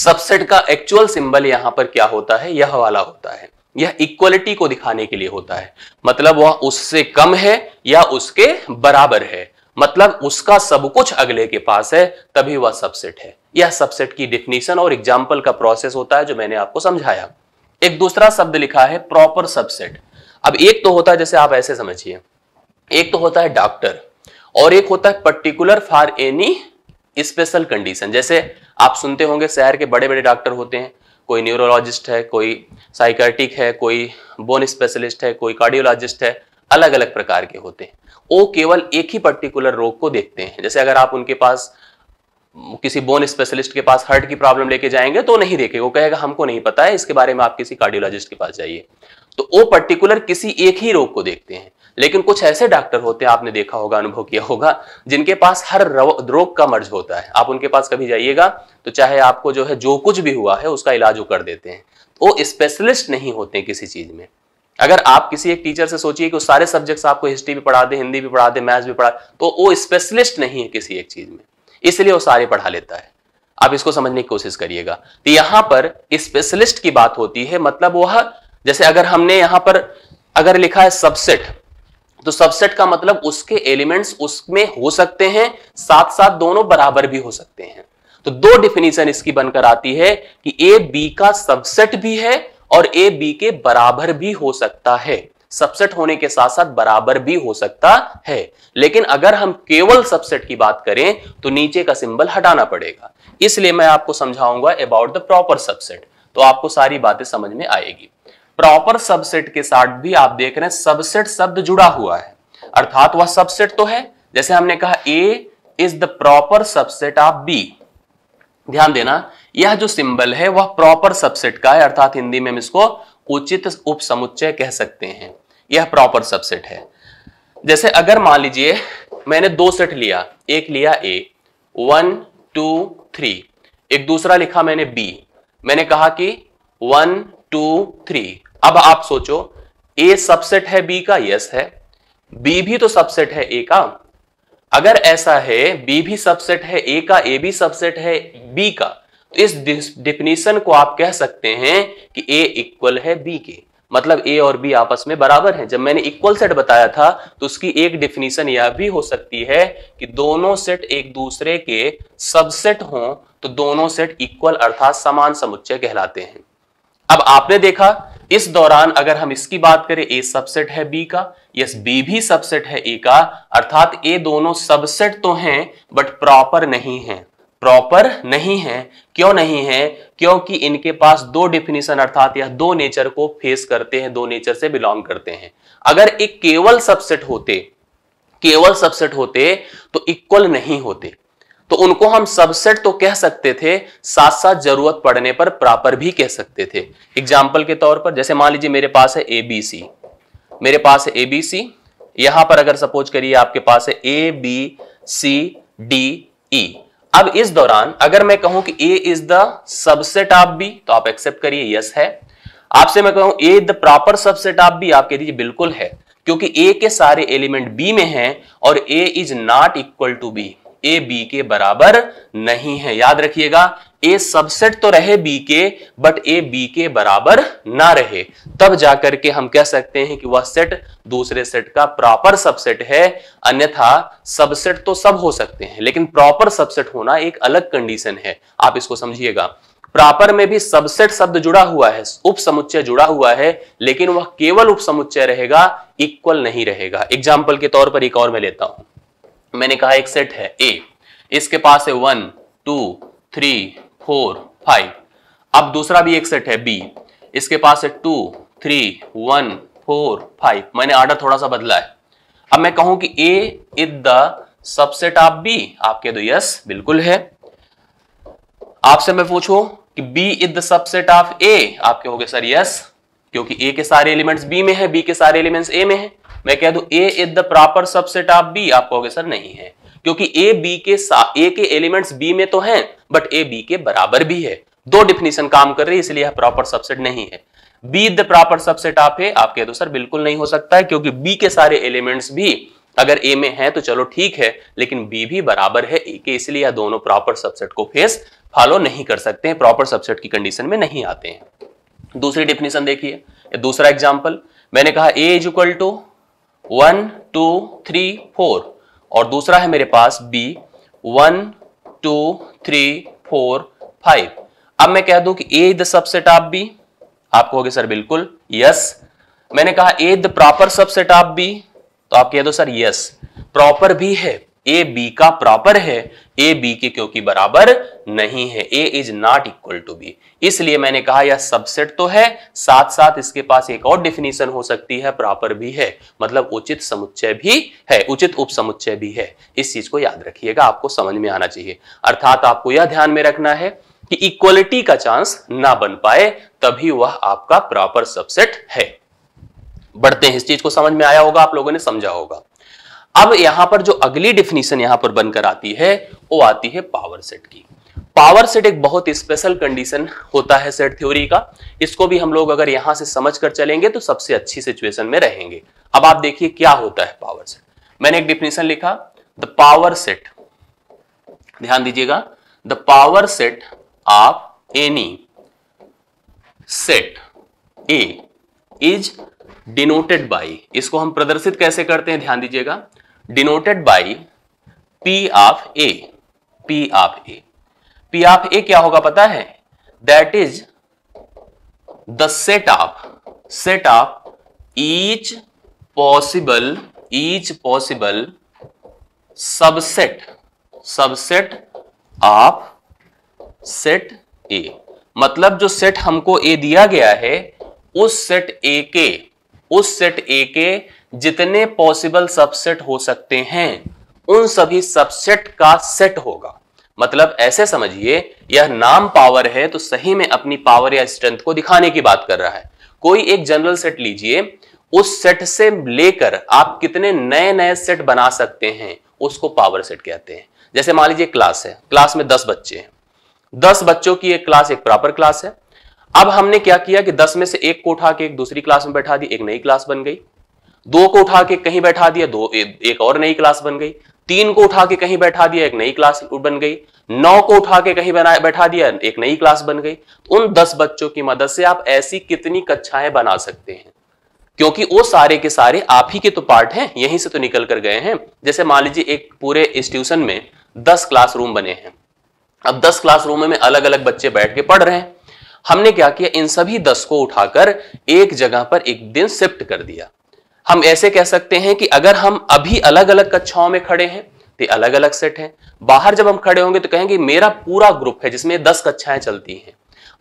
सबसेट का एक्चुअल सिंबल यहां पर क्या होता है यह वाला होता है यह इक्वलिटी को दिखाने के लिए होता है मतलब वह उससे कम है या उसके बराबर है मतलब उसका सब कुछ अगले के पास है तभी वह सबसेट है यह सबसेट की डिफिनीशन और एग्जाम्पल का प्रोसेस होता है जो मैंने आपको समझाया एक दूसरा शब्द लिखा है प्रॉपर सबसेट अब एक तो होता है जैसे आप ऐसे समझिए एक तो होता है डॉक्टर और एक होता है particular for any special condition जैसे आप सुनते होंगे शहर के बड़े बड़े डॉक्टर होते हैं कोई न्यूरोलॉजिस्ट है कोई साइकाटिक है कोई बोन स्पेशलिस्ट है कोई कार्डियोलॉजिस्ट है अलग अलग प्रकार के होते हैं वो केवल एक ही पर्टिकुलर रोग को देखते हैं जैसे अगर आप उनके पास किसी बोन स्पेशलिस्ट के पास हार्ट की प्रॉब्लम लेके जाएंगे तो नहीं देखेगा वो कहेगा हमको नहीं पता है इसके बारे में आप किसी कार्डियोलॉजिस्ट के पास जाइए तो वो पर्टिकुलर किसी एक ही रोग को देखते हैं लेकिन कुछ ऐसे डॉक्टर होते हैं आपने देखा होगा अनुभव किया होगा जिनके पास हर रोग का मर्ज होता है आप उनके पास कभी जाइएगा तो चाहे आपको जो है जो कुछ भी हुआ है उसका इलाज वो कर देते हैं तो वो स्पेशलिस्ट नहीं होते किसी चीज में अगर आप किसी एक टीचर से सोचिए कि सारे सब्जेक्ट्स आपको हिस्ट्री भी पढ़ा दे हिंदी भी पढ़ा दे मैथ्स भी पढ़ा तो वो स्पेशलिस्ट नहीं है किसी एक चीज में इसलिए वो सारे पढ़ा लेता है आप इसको समझने की कोशिश करिएगा तो यहां पर स्पेशलिस्ट की बात होती है मतलब वह जैसे अगर हमने यहां पर अगर लिखा है सबसेट तो सबसेट का मतलब उसके एलिमेंट्स उसमें हो सकते हैं साथ साथ दोनों बराबर भी हो सकते हैं तो दो डिफिनीशन इसकी बनकर आती है कि ए बी का सबसेट भी है और ए बी के बराबर भी हो सकता है सबसेट होने के साथ साथ बराबर भी हो सकता है लेकिन अगर हम केवल सबसेट की बात करें तो नीचे का सिंबल हटाना पड़ेगा इसलिए मैं आपको समझाऊंगा अबाउट द प्रॉपर सबसेट तो आपको सारी बातें समझ में आएगी प्रॉपर सबसेट के साथ भी आप देख रहे हैं सबसेट शब्द जुड़ा हुआ है अर्थात वह सबसेट तो है जैसे हमने कहा A is the proper subset of B ध्यान देना यह जो सिंबल है वह प्रॉपर सबसेट का है अर्थात हिंदी में हम इसको उचित उपसमुच्चय कह सकते हैं यह प्रॉपर सबसेट है जैसे अगर मान लीजिए मैंने दो सेट लिया एक लिया ए वन टू थ्री एक दूसरा लिखा मैंने बी मैंने कहा कि वन टू थ्री अब आप सोचो ए सबसेट है बी का यस है बी भी तो सबसेट है ए का अगर ऐसा है बी भी सबसेट है ए का ए भी सबसेट है बी का तो इस डिफिनीशन को आप कह सकते हैं कि ए इक्वल है बी के मतलब ए और बी आपस में बराबर हैं जब मैंने इक्वल सेट बताया था तो उसकी एक डिफिनीशन यह भी हो सकती है कि दोनों सेट एक दूसरे के सबसेट हों तो दोनों सेट इक्वल अर्थात समान समुच्चय कहलाते हैं अब आपने देखा इस दौरान अगर हम इसकी बात करें ए सबसेट है बी का यस बी भी सबसेट है ए का अर्थात ए दोनों सबसेट तो हैं बट प्रॉपर नहीं हैं प्रॉपर नहीं है क्यों नहीं है क्योंकि इनके पास दो डिफिनेशन अर्थात यह दो नेचर को फेस करते हैं दो नेचर से बिलोंग करते हैं अगर एक केवल सबसेट होते केवल सबसेट होते तो इक्वल नहीं होते तो उनको हम सबसेट तो कह सकते थे साथ साथ जरूरत पड़ने पर प्रॉपर भी कह सकते थे एग्जाम्पल के तौर पर जैसे मान लीजिए मेरे पास है ए बी सी मेरे पास है ए बी सी यहां पर अगर सपोज करिए आपके पास है ए बी सी डी ई अब इस दौरान अगर मैं कहूं कि A is the subset of B तो आप एक्सेप्ट करिए यस है आपसे मैं कहूं A the proper subset of B आप कह दीजिए बिल्कुल है क्योंकि ए के सारे एलिमेंट बी में हैं और A is not equal to B A B के बराबर नहीं है याद रखिएगा ए सबसेट तो रहे बी के बट ए बी के बराबर ना रहे तब जाकर के हम कह सकते हैं कि वह सेट दूसरे सेट का प्रॉपर सबसेट है अन्यथा सबसेट तो सब हो सकते हैं लेकिन प्रॉपर सबसेट होना एक अलग कंडीशन है आप इसको समझिएगा प्रॉपर में भी सबसेट शब्द जुड़ा हुआ है उप समुच्चय जुड़ा हुआ है लेकिन वह केवल उप समुच्चय रहेगा इक्वल नहीं रहेगा एग्जाम्पल के तौर पर एक और मैं लेता हूं मैंने कहा एक सेट है ए इसके पास है one two three four five अब दूसरा भी एक सेट है बी इसके पास है two three one four five मैंने आर्डर थोड़ा सा बदला है अब मैं कहूं कि A is the subset of B आप कह दो यस बिल्कुल है आपसे मैं पूछूं कि B is the subset of A आप कहोगे सर यस क्योंकि ए के सारे एलिमेंट्स बी में है बी के सारे एलिमेंट्स ए में है मैं कह दू A is the proper subset of B आप कहोगे सर नहीं है क्योंकि ए बी के ए के एलिमेंट्स बी में तो हैं बट ए बी के बराबर भी है दो डिफिनेशन काम कर रही है इसलिए प्रॉपर सबसेट नहीं है B the proper subset of है आप कह दो सर बिल्कुल नहीं हो सकता है क्योंकि बी के सारे एलिमेंट्स भी अगर ए में है तो चलो ठीक है लेकिन बी भी बराबर है ए के इसलिए यह दोनों प्रॉपर सबसेट को फेस फॉलो नहीं कर सकते हैं प्रॉपर सबसेट की कंडीशन में नहीं आते हैं दूसरी डेफिनेशन देखिए दूसरा एग्जाम्पल मैंने कहा A is equal to one two three four और दूसरा है मेरे पास B one two three four five अब मैं कह दूं कि A the subset of B आप कहोगे सर बिल्कुल यस मैंने कहा A the proper subset of B तो आप कह दो सर यस प्रॉपर भी है ए बी का प्रॉपर है ए बी के क्योंकि बराबर नहीं है A is not equal to B इसलिए मैंने कहा यह सबसेट तो है साथ साथ इसके पास एक और डिफिनीशन हो सकती है प्रॉपर भी है मतलब उचित समुच्चय भी है उचित समुच्चय भी है इस चीज को याद रखिएगा आपको समझ में आना चाहिए अर्थात आपको यह ध्यान में रखना है कि इक्वलिटी का चांस ना बन पाए तभी वह आपका प्रॉपर सबसेट है बढ़ते हैं इस चीज को समझ में आया होगा आप लोगों ने समझा होगा अब यहां पर जो अगली डिफिनीशन यहां पर बनकर आती है वो आती है पावर सेट की पावर सेट एक बहुत स्पेशल कंडीशन होता है सेट थ्योरी का इसको भी हम लोग अगर यहां से समझ कर चलेंगे तो सबसे अच्छी सिचुएशन में रहेंगे अब आप देखिए क्या होता है पावर सेट मैंने एक डिफिनेशन लिखा द पावर सेट ध्यान दीजिएगा the power set of any set A is denoted by इसको हम प्रदर्शित कैसे करते हैं ध्यान दीजिएगा denoted by P of A P of A P of A क्या होगा पता है that is the set of set of each possible each possible subset subset of set A मतलब जो सेट हमको ए दिया गया है उस सेट ए के उस सेट ए के जितने पॉसिबल सबसेट हो सकते हैं उन सभी सबसेट का सेट होगा मतलब ऐसे समझिए यह नाम पावर है तो सही में अपनी पावर या स्ट्रेंथ को दिखाने की बात कर रहा है कोई एक जनरल सेट लीजिए उस सेट से लेकर आप कितने नए नए सेट बना सकते हैं उसको पावर सेट कहते हैं जैसे मान लीजिए क्लास है क्लास में दस बच्चे हैं दस बच्चों की एक क्लास एक प्रॉपर क्लास है अब हमने क्या किया कि दस में से एक को उठा के एक दूसरी क्लास में बैठा दी एक नई क्लास बन गई दो को उठा के कहीं बैठा दिया दो ए, एक और नई क्लास बन गई तीन को उठा के कहीं बैठा दिया एक नई क्लास बन गई नौ को उठा के कहीं बना बैठा दिया एक नई क्लास बन गई उन दस बच्चों की मदद से आप ऐसी कितनी कक्षाएं बना सकते हैं क्योंकि वो सारे के सारे आप ही के तो पार्ट हैं यहीं से तो निकल कर गए हैं जैसे मान लीजिए एक पूरे इंस्टीट्यूशन में दस क्लास बने हैं अब दस क्लास में अलग अलग बच्चे बैठ के पढ़ रहे हैं हमने क्या किया इन सभी दस को उठाकर एक जगह पर एक दिन शिफ्ट कर दिया हम ऐसे कह सकते हैं कि अगर हम अभी अलग अलग कक्षाओं में खड़े हैं तो अलग अलग सेट है बाहर जब हम खड़े होंगे तो कहेंगे मेरा पूरा ग्रुप है जिसमें दस कक्षाएं चलती हैं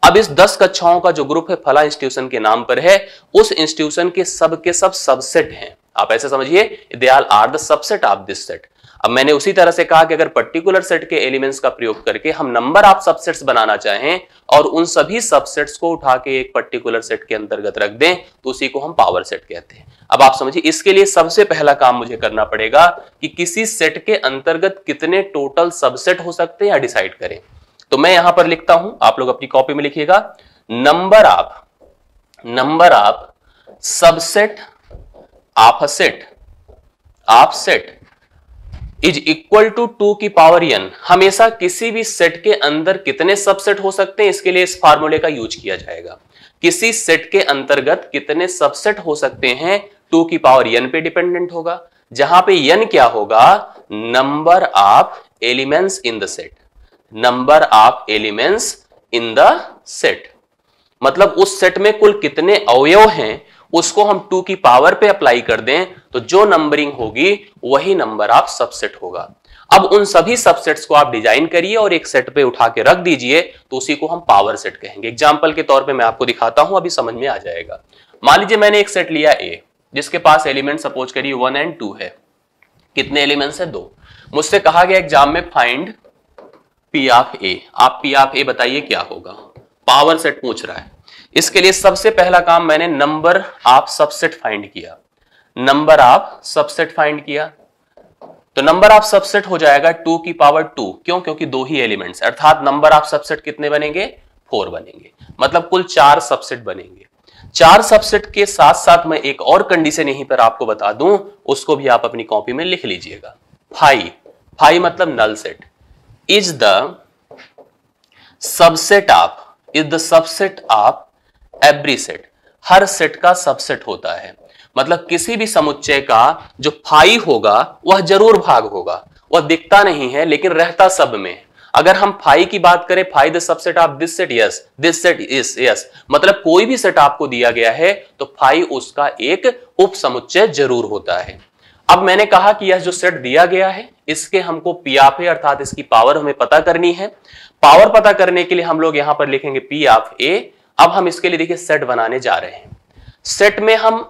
अब इस दस कक्षाओं का जो ग्रुप है फला इंस्टीट्यूशन के नाम पर है उस इंस्टीट्यूशन के सब के सब सबसेट हैं आप ऐसे समझिए they are the subset of this set अब मैंने उसी तरह से कहा कि अगर पर्टिकुलर सेट के एलिमेंट्स का प्रयोग करके हम नंबर ऑफ सबसेट्स बनाना चाहें और उन सभी सबसेट्स को उठा के एक पर्टिकुलर सेट के अंतर्गत रख दें तो उसी को हम पावर सेट कहते हैं अब आप समझिए इसके लिए सबसे पहला काम मुझे करना पड़ेगा कि किसी सेट के अंतर्गत कितने टोटल सबसेट हो सकते हैं या डिसाइड करें तो मैं यहां पर लिखता हूं आप लोग अपनी कॉपी में लिखिएगा number of number of subset of set of set is equal to two की पावर एन हमेशा किसी भी सेट के अंदर कितने सबसेट हो सकते हैं इसके लिए इस फार्मूले का यूज किया जाएगा किसी सेट के अंतर्गत कितने सबसेट हो सकते हैं टू की पावर एन पे डिपेंडेंट होगा जहां पे एन क्या होगा number of elements in the set number of elements in the set मतलब उस सेट में कुल कितने अवयव हैं उसको हम टू की पावर पे अप्लाई कर दें तो जो नंबरिंग होगी वही नंबर आप सबसेट होगा अब उन सभी सबसेट्स को आप डिजाइन करिए और एक सेट पे उठा के रख दीजिए तो उसी को हम पावर सेट कहेंगे एग्जाम्पल के तौर पर मैं आपको दिखाता हूं अभी समझ में आ जाएगा मान लीजिए मैंने एक सेट लिया ए जिसके पास एलिमेंट सपोज करिए वन एंड टू है कितने एलिमेंट्स है दो मुझसे कहा गया एग्जाम में फाइंड पी ऑफ ए आप पी ऑफ ए बताइए क्या होगा पावर सेट पूछ रहा है इसके लिए सबसे पहला काम मैंने नंबर ऑफ सबसेट फाइंड किया नंबर आप सबसेट फाइंड किया तो नंबर आप सबसेट हो जाएगा टू की पावर टू क्यों क्योंकि दो ही एलिमेंट्स अर्थात नंबर आप सबसेट कितने बनेंगे फोर बनेंगे मतलब कुल चार सबसेट बनेंगे चार सबसेट के साथ साथ मैं एक और कंडीशन यहीं पर आपको बता दूं उसको भी आप अपनी कॉपी में लिख लीजिएगा फाइव फाइव मतलब null set is the subset of is the subset of every set हर सेट का सबसेट होता है मतलब किसी भी समुच्चय का जो फाई होगा वह जरूर भाग होगा वह दिखता नहीं है लेकिन रहता सब में अगर हम फाई की बात करें phi the subset of this set yes this set is yes मतलब कोई भी सेट आपको दिया गया है तो फाई उसका एक उप समुच्चय जरूर होता है अब मैंने कहा कि यह जो सेट दिया गया है इसके हमको पी आफ अर्थात इसकी पावर हमें पता करनी है पावर पता करने के लिए हम लोग यहां पर लिखेंगे पी आफ ए अब हम इसके लिए देखिए सेट बनाने जा रहे हैं सेट में हम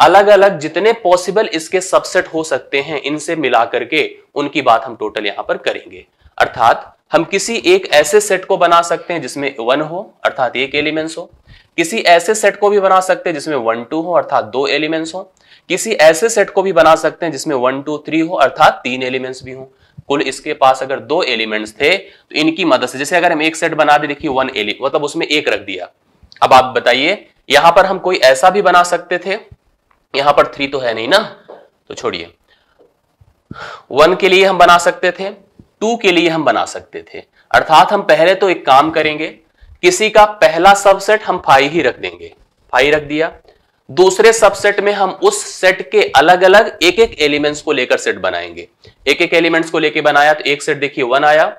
अलग अलग जितने पॉसिबल इसके सबसेट हो सकते हैं इनसे मिला करके उनकी बात हम टोटल यहां पर करेंगे अर्थात हम किसी एक ऐसे सेट को बना सकते हैं जिसमें वन हो अर्थात एक एलिमेंट्स हो किसी ऐसे सेट को भी बना सकते हैं जिसमें वन टू हो अर्थात दो एलिमेंट्स हो किसी ऐसे सेट को भी बना सकते हैं जिसमें वन टू थ्री हो अर्थात तीन एलिमेंट्स भी हो कुल इसके पास अगर दो एलिमेंट्स थे तो इनकी मदद से जैसे अगर हम एक सेट बना दे देखिए वन एलिमेंट मतलब उसमें एक रख दिया अब आप बताइए यहां पर हम कोई ऐसा भी बना सकते थे यहां पर थ्री तो है नहीं ना तो छोड़िए वन के लिए हम बना सकते थे टू के लिए हम बना सकते थे अर्थात हम पहले तो एक काम करेंगे किसी का पहला सबसेट हम फाइव ही रख देंगे फाइव रख दिया दूसरे सबसेट में हम उस सेट के अलग अलग एक एक एलिमेंट्स को लेकर सेट बनाएंगे एक एक एलिमेंट्स को लेकर बनाया तो एक सेट देखिए वन आया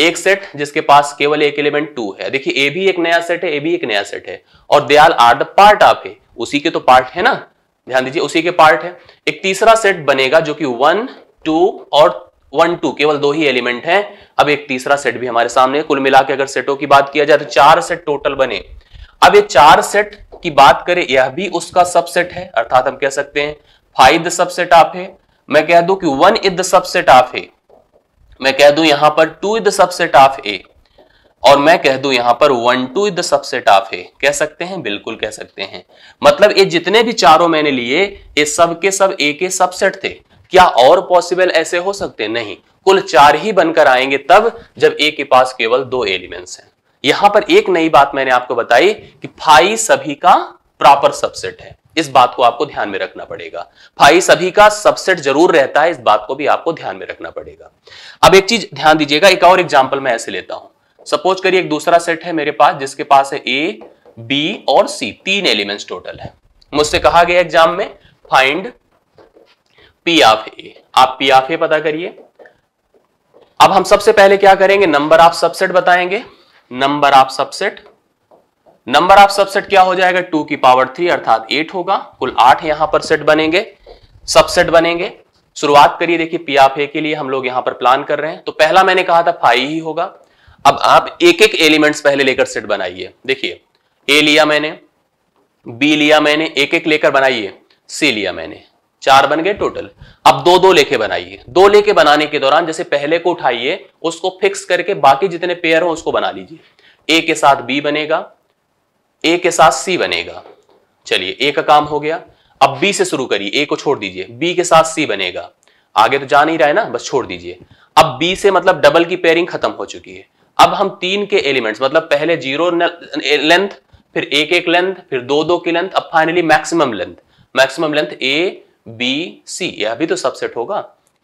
एक सेट जिसके पास केवल एक एलिमेंट टू है देखिए ए भी एक नया सेट है ए भी एक नया सेट है और they all are the part of A उसी के तो पार्ट है ना ध्यान दीजिए उसी के पार्ट है एक तीसरा सेट बनेगा जो कि वन टू और वन टू केवल दो ही एलिमेंट हैं अब एक तीसरा सेट भी हमारे सामने कुल मिला के अगर सेटों की बात किया जाए तो चार सेट टोटल बने अब ये चार सेट की बात करें यह भी उसका सबसेट है अर्थात हम कह सकते हैं फाइव द सबसेट ऑफ है मैं कह दू कि one is the subset of A मैं कह दू यहां पर two is the subset of A और मैं कह दू यहां पर one two is the subset of A कह सकते हैं बिल्कुल कह सकते हैं मतलब ये जितने भी चारों मैंने लिए ये सब के सब ए के सबसेट थे क्या और पॉसिबल ऐसे हो सकते नहीं कुल चार ही बनकर आएंगे तब जब ए के पास केवल दो एलिमेंट्स हैं यहां पर एक नई बात मैंने आपको बताई कि फाई सभी का प्रॉपर सबसेट है इस बात को आपको ध्यान में रखना पड़ेगा फाई सभी का सबसेट जरूर रहता है इस बात को भी आपको ध्यान में रखना पड़ेगा अब एक चीज ध्यान दीजिएगा एक और एग्जाम्पल मैं ऐसे लेता हूं सपोज करिए एक दूसरा सेट है मेरे पास जिसके पास है ए बी और सी तीन एलिमेंट्स टोटल है मुझसे कहा गया एग्जाम में फाइंड पी ऑफ ए आप पी ऑफ ए पता करिए अब हम सबसे पहले क्या करेंगे नंबर ऑफ सबसेट बताएंगे number of subset number of subset क्या हो जाएगा टू की पावर थ्री अर्थात एट होगा कुल आठ यहां पर सेट बनेंगे सबसेट बनेंगे शुरुआत करिए देखिए पी ऑफ ए के लिए हम लोग यहां पर प्लान कर रहे हैं तो पहला मैंने कहा था फाइव ही होगा अब आप एक एक एलिमेंट्स पहले लेकर सेट बनाइए देखिए ए लिया मैंने बी लिया मैंने एक एक लेकर बनाइए सी लिया मैंने चार बन गए टोटल अब दो दो लेके बनाइए दो लेके बनाने के दौरान जैसे पहले को उठाइए उसको फिक्स करके बाकी जितने पेयर हो उसको बना लीजिए ए के साथ बी बनेगा ए के साथ सी बनेगा चलिए ए का काम हो गया अब बी से शुरू करिए ए को छोड़ दीजिए बी के साथ सी बनेगा आगे तो जा नहीं रहा है ना बस छोड़ दीजिए अब बी से मतलब डबल की पेयरिंग खत्म हो चुकी है अब हम तीन के एलिमेंट्स मतलब पहले जीरो लेंथ फिर एक एक लेंथ फिर दो दो की लेंथ अब finally maximum length maximum length A B C यह भी तो सबसेट होगा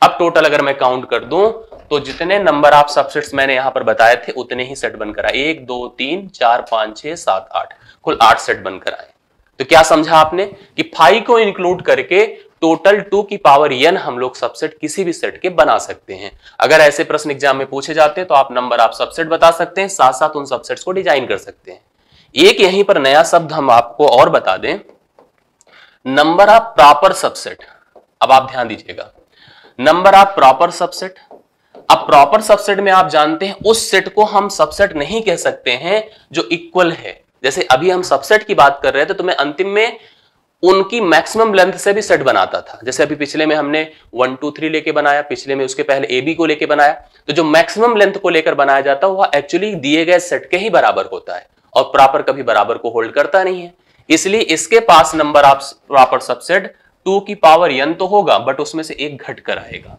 अब टोटल अगर मैं काउंट कर दूं तो जितने नंबर आप सबसेट्स मैंने यहां पर बताए थे उतने ही सेट बनकर आए एक दो तीन चार पांच छह सात आठ कुल आठ सेट बनकर आए तो क्या समझा आपने कि फाइव को इंक्लूड करके टोटल टू की पावर एन हम लोग सबसेट किसी भी सेट के बना सकते हैं अगर ऐसे प्रश्न एग्जाम में पूछे जाते हैं तो आप नंबर आप सबसेट बता सकते हैं साथ साथ उन सबसेट्स को डिजाइन कर सकते हैं एक यहीं पर नया शब्द हम आपको और बता दें नंबर ऑफ प्रॉपर सबसेट अब आप ध्यान दीजिएगा नंबर ऑफ प्रॉपर सबसेट अब प्रॉपर सबसेट में आप जानते हैं उस सेट को हम सबसेट नहीं कह सकते हैं जो इक्वल है जैसे अभी हम सबसेट की बात कर रहे थे तो मैं अंतिम में उनकी मैक्सिमम लेंथ से भी सेट बनाता था जैसे अभी पिछले में हमने वन टू थ्री लेके बनाया पिछले में उसके पहले ए बी को लेके बनाया तो जो मैक्सिमम लेंथ को लेकर बनाया जाता है वह एक्चुअली दिए गए सेट के ही बराबर होता है और प्रॉपर कभी बराबर को होल्ड करता नहीं है इसलिए इसके पास number of proper subset two की पावर यन तो होगा बट उसमें से एक घट कर आएगा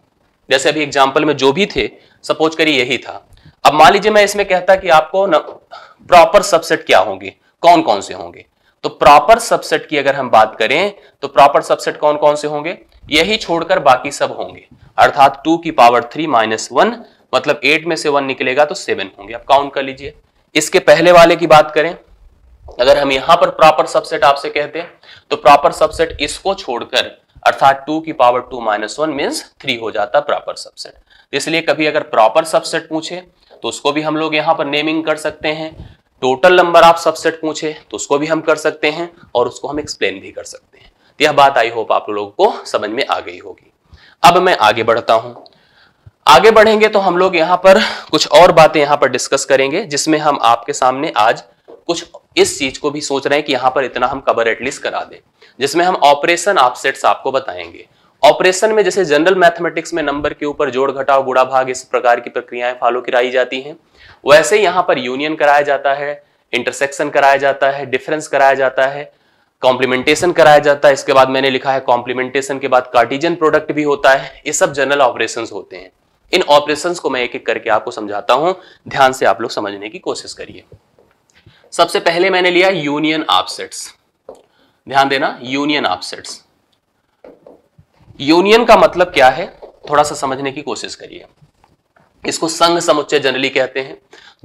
जैसे अभी एग्जाम्पल में जो भी थे सपोज करिए यही था अब मान लीजिए मैं इसमें कहता कि आपको प्रॉपर सबसेट क्या होंगे कौन कौन से होंगे तो प्रॉपर सबसेट की अगर हम बात करें तो प्रॉपर सबसेट कौन कौन से होंगे यही छोड़कर बाकी सब होंगे अर्थात टू की पावर थ्री माइनस वन मतलब एट में से वन निकलेगा तो सेवन होंगे आप काउंट कर लीजिए इसके पहले वाले की बात करें अगर हम यहां पर प्रॉपर सबसेट आपसे कहते हैं तो प्रॉपर सबसेट इसको छोड़कर अर्थात टू की power two minus one means three हो जाता प्रॉपर सबसेट इसलिए कभी अगर प्रॉपर सबसेट पूछे तो उसको भी हम लोग यहां पर नेमिंग कर सकते हैं टोटल नंबर ऑफ सबसेट पूछे तो उसको भी हम कर सकते हैं और उसको हम एक्सप्लेन भी कर सकते हैं तो यह बात आई होप आप लोगों को समझ में आ गई होगी अब मैं आगे बढ़ता हूं आगे बढ़ेंगे तो हम लोग यहाँ पर कुछ और बातें यहाँ पर डिस्कस करेंगे जिसमें हम आपके सामने आज कुछ इस चीज को भी सोच रहे हैं कि यहाँ पर इतना हम कवर एटलीस्ट करा दें जिसमें हम ऑपरेशन ऑफसेट्स आपको बताएंगे ऑपरेशन में जैसे जनरल मैथमेटिक्स में नंबर के ऊपर जोड़ घटाव गुड़ा भाग इस प्रकार की प्रक्रियाएं फॉलो कराई जाती हैं वैसे यहां पर यूनियन कराया जाता है इंटरसेक्शन कराया जाता है डिफरेंस कराया जाता है कॉम्प्लीमेंटेशन कराया जाता है इसके बाद मैंने लिखा है कॉम्प्लीमेंटेशन के बाद कार्टिजन प्रोडक्ट भी होता है ये सब जनरल ऑपरेशन होते हैं इन ऑपरेशन को मैं एक एक करके आपको समझाता हूं ध्यान से आप लोग समझने की कोशिश करिए सबसे पहले मैंने लिया यूनियन ऑफसेट्स ध्यान देना यूनियन ऑफसेट्स यूनियन का मतलब क्या है थोड़ा सा समझने की कोशिश करिए इसको संघ समुच्चय जनरली कहते हैं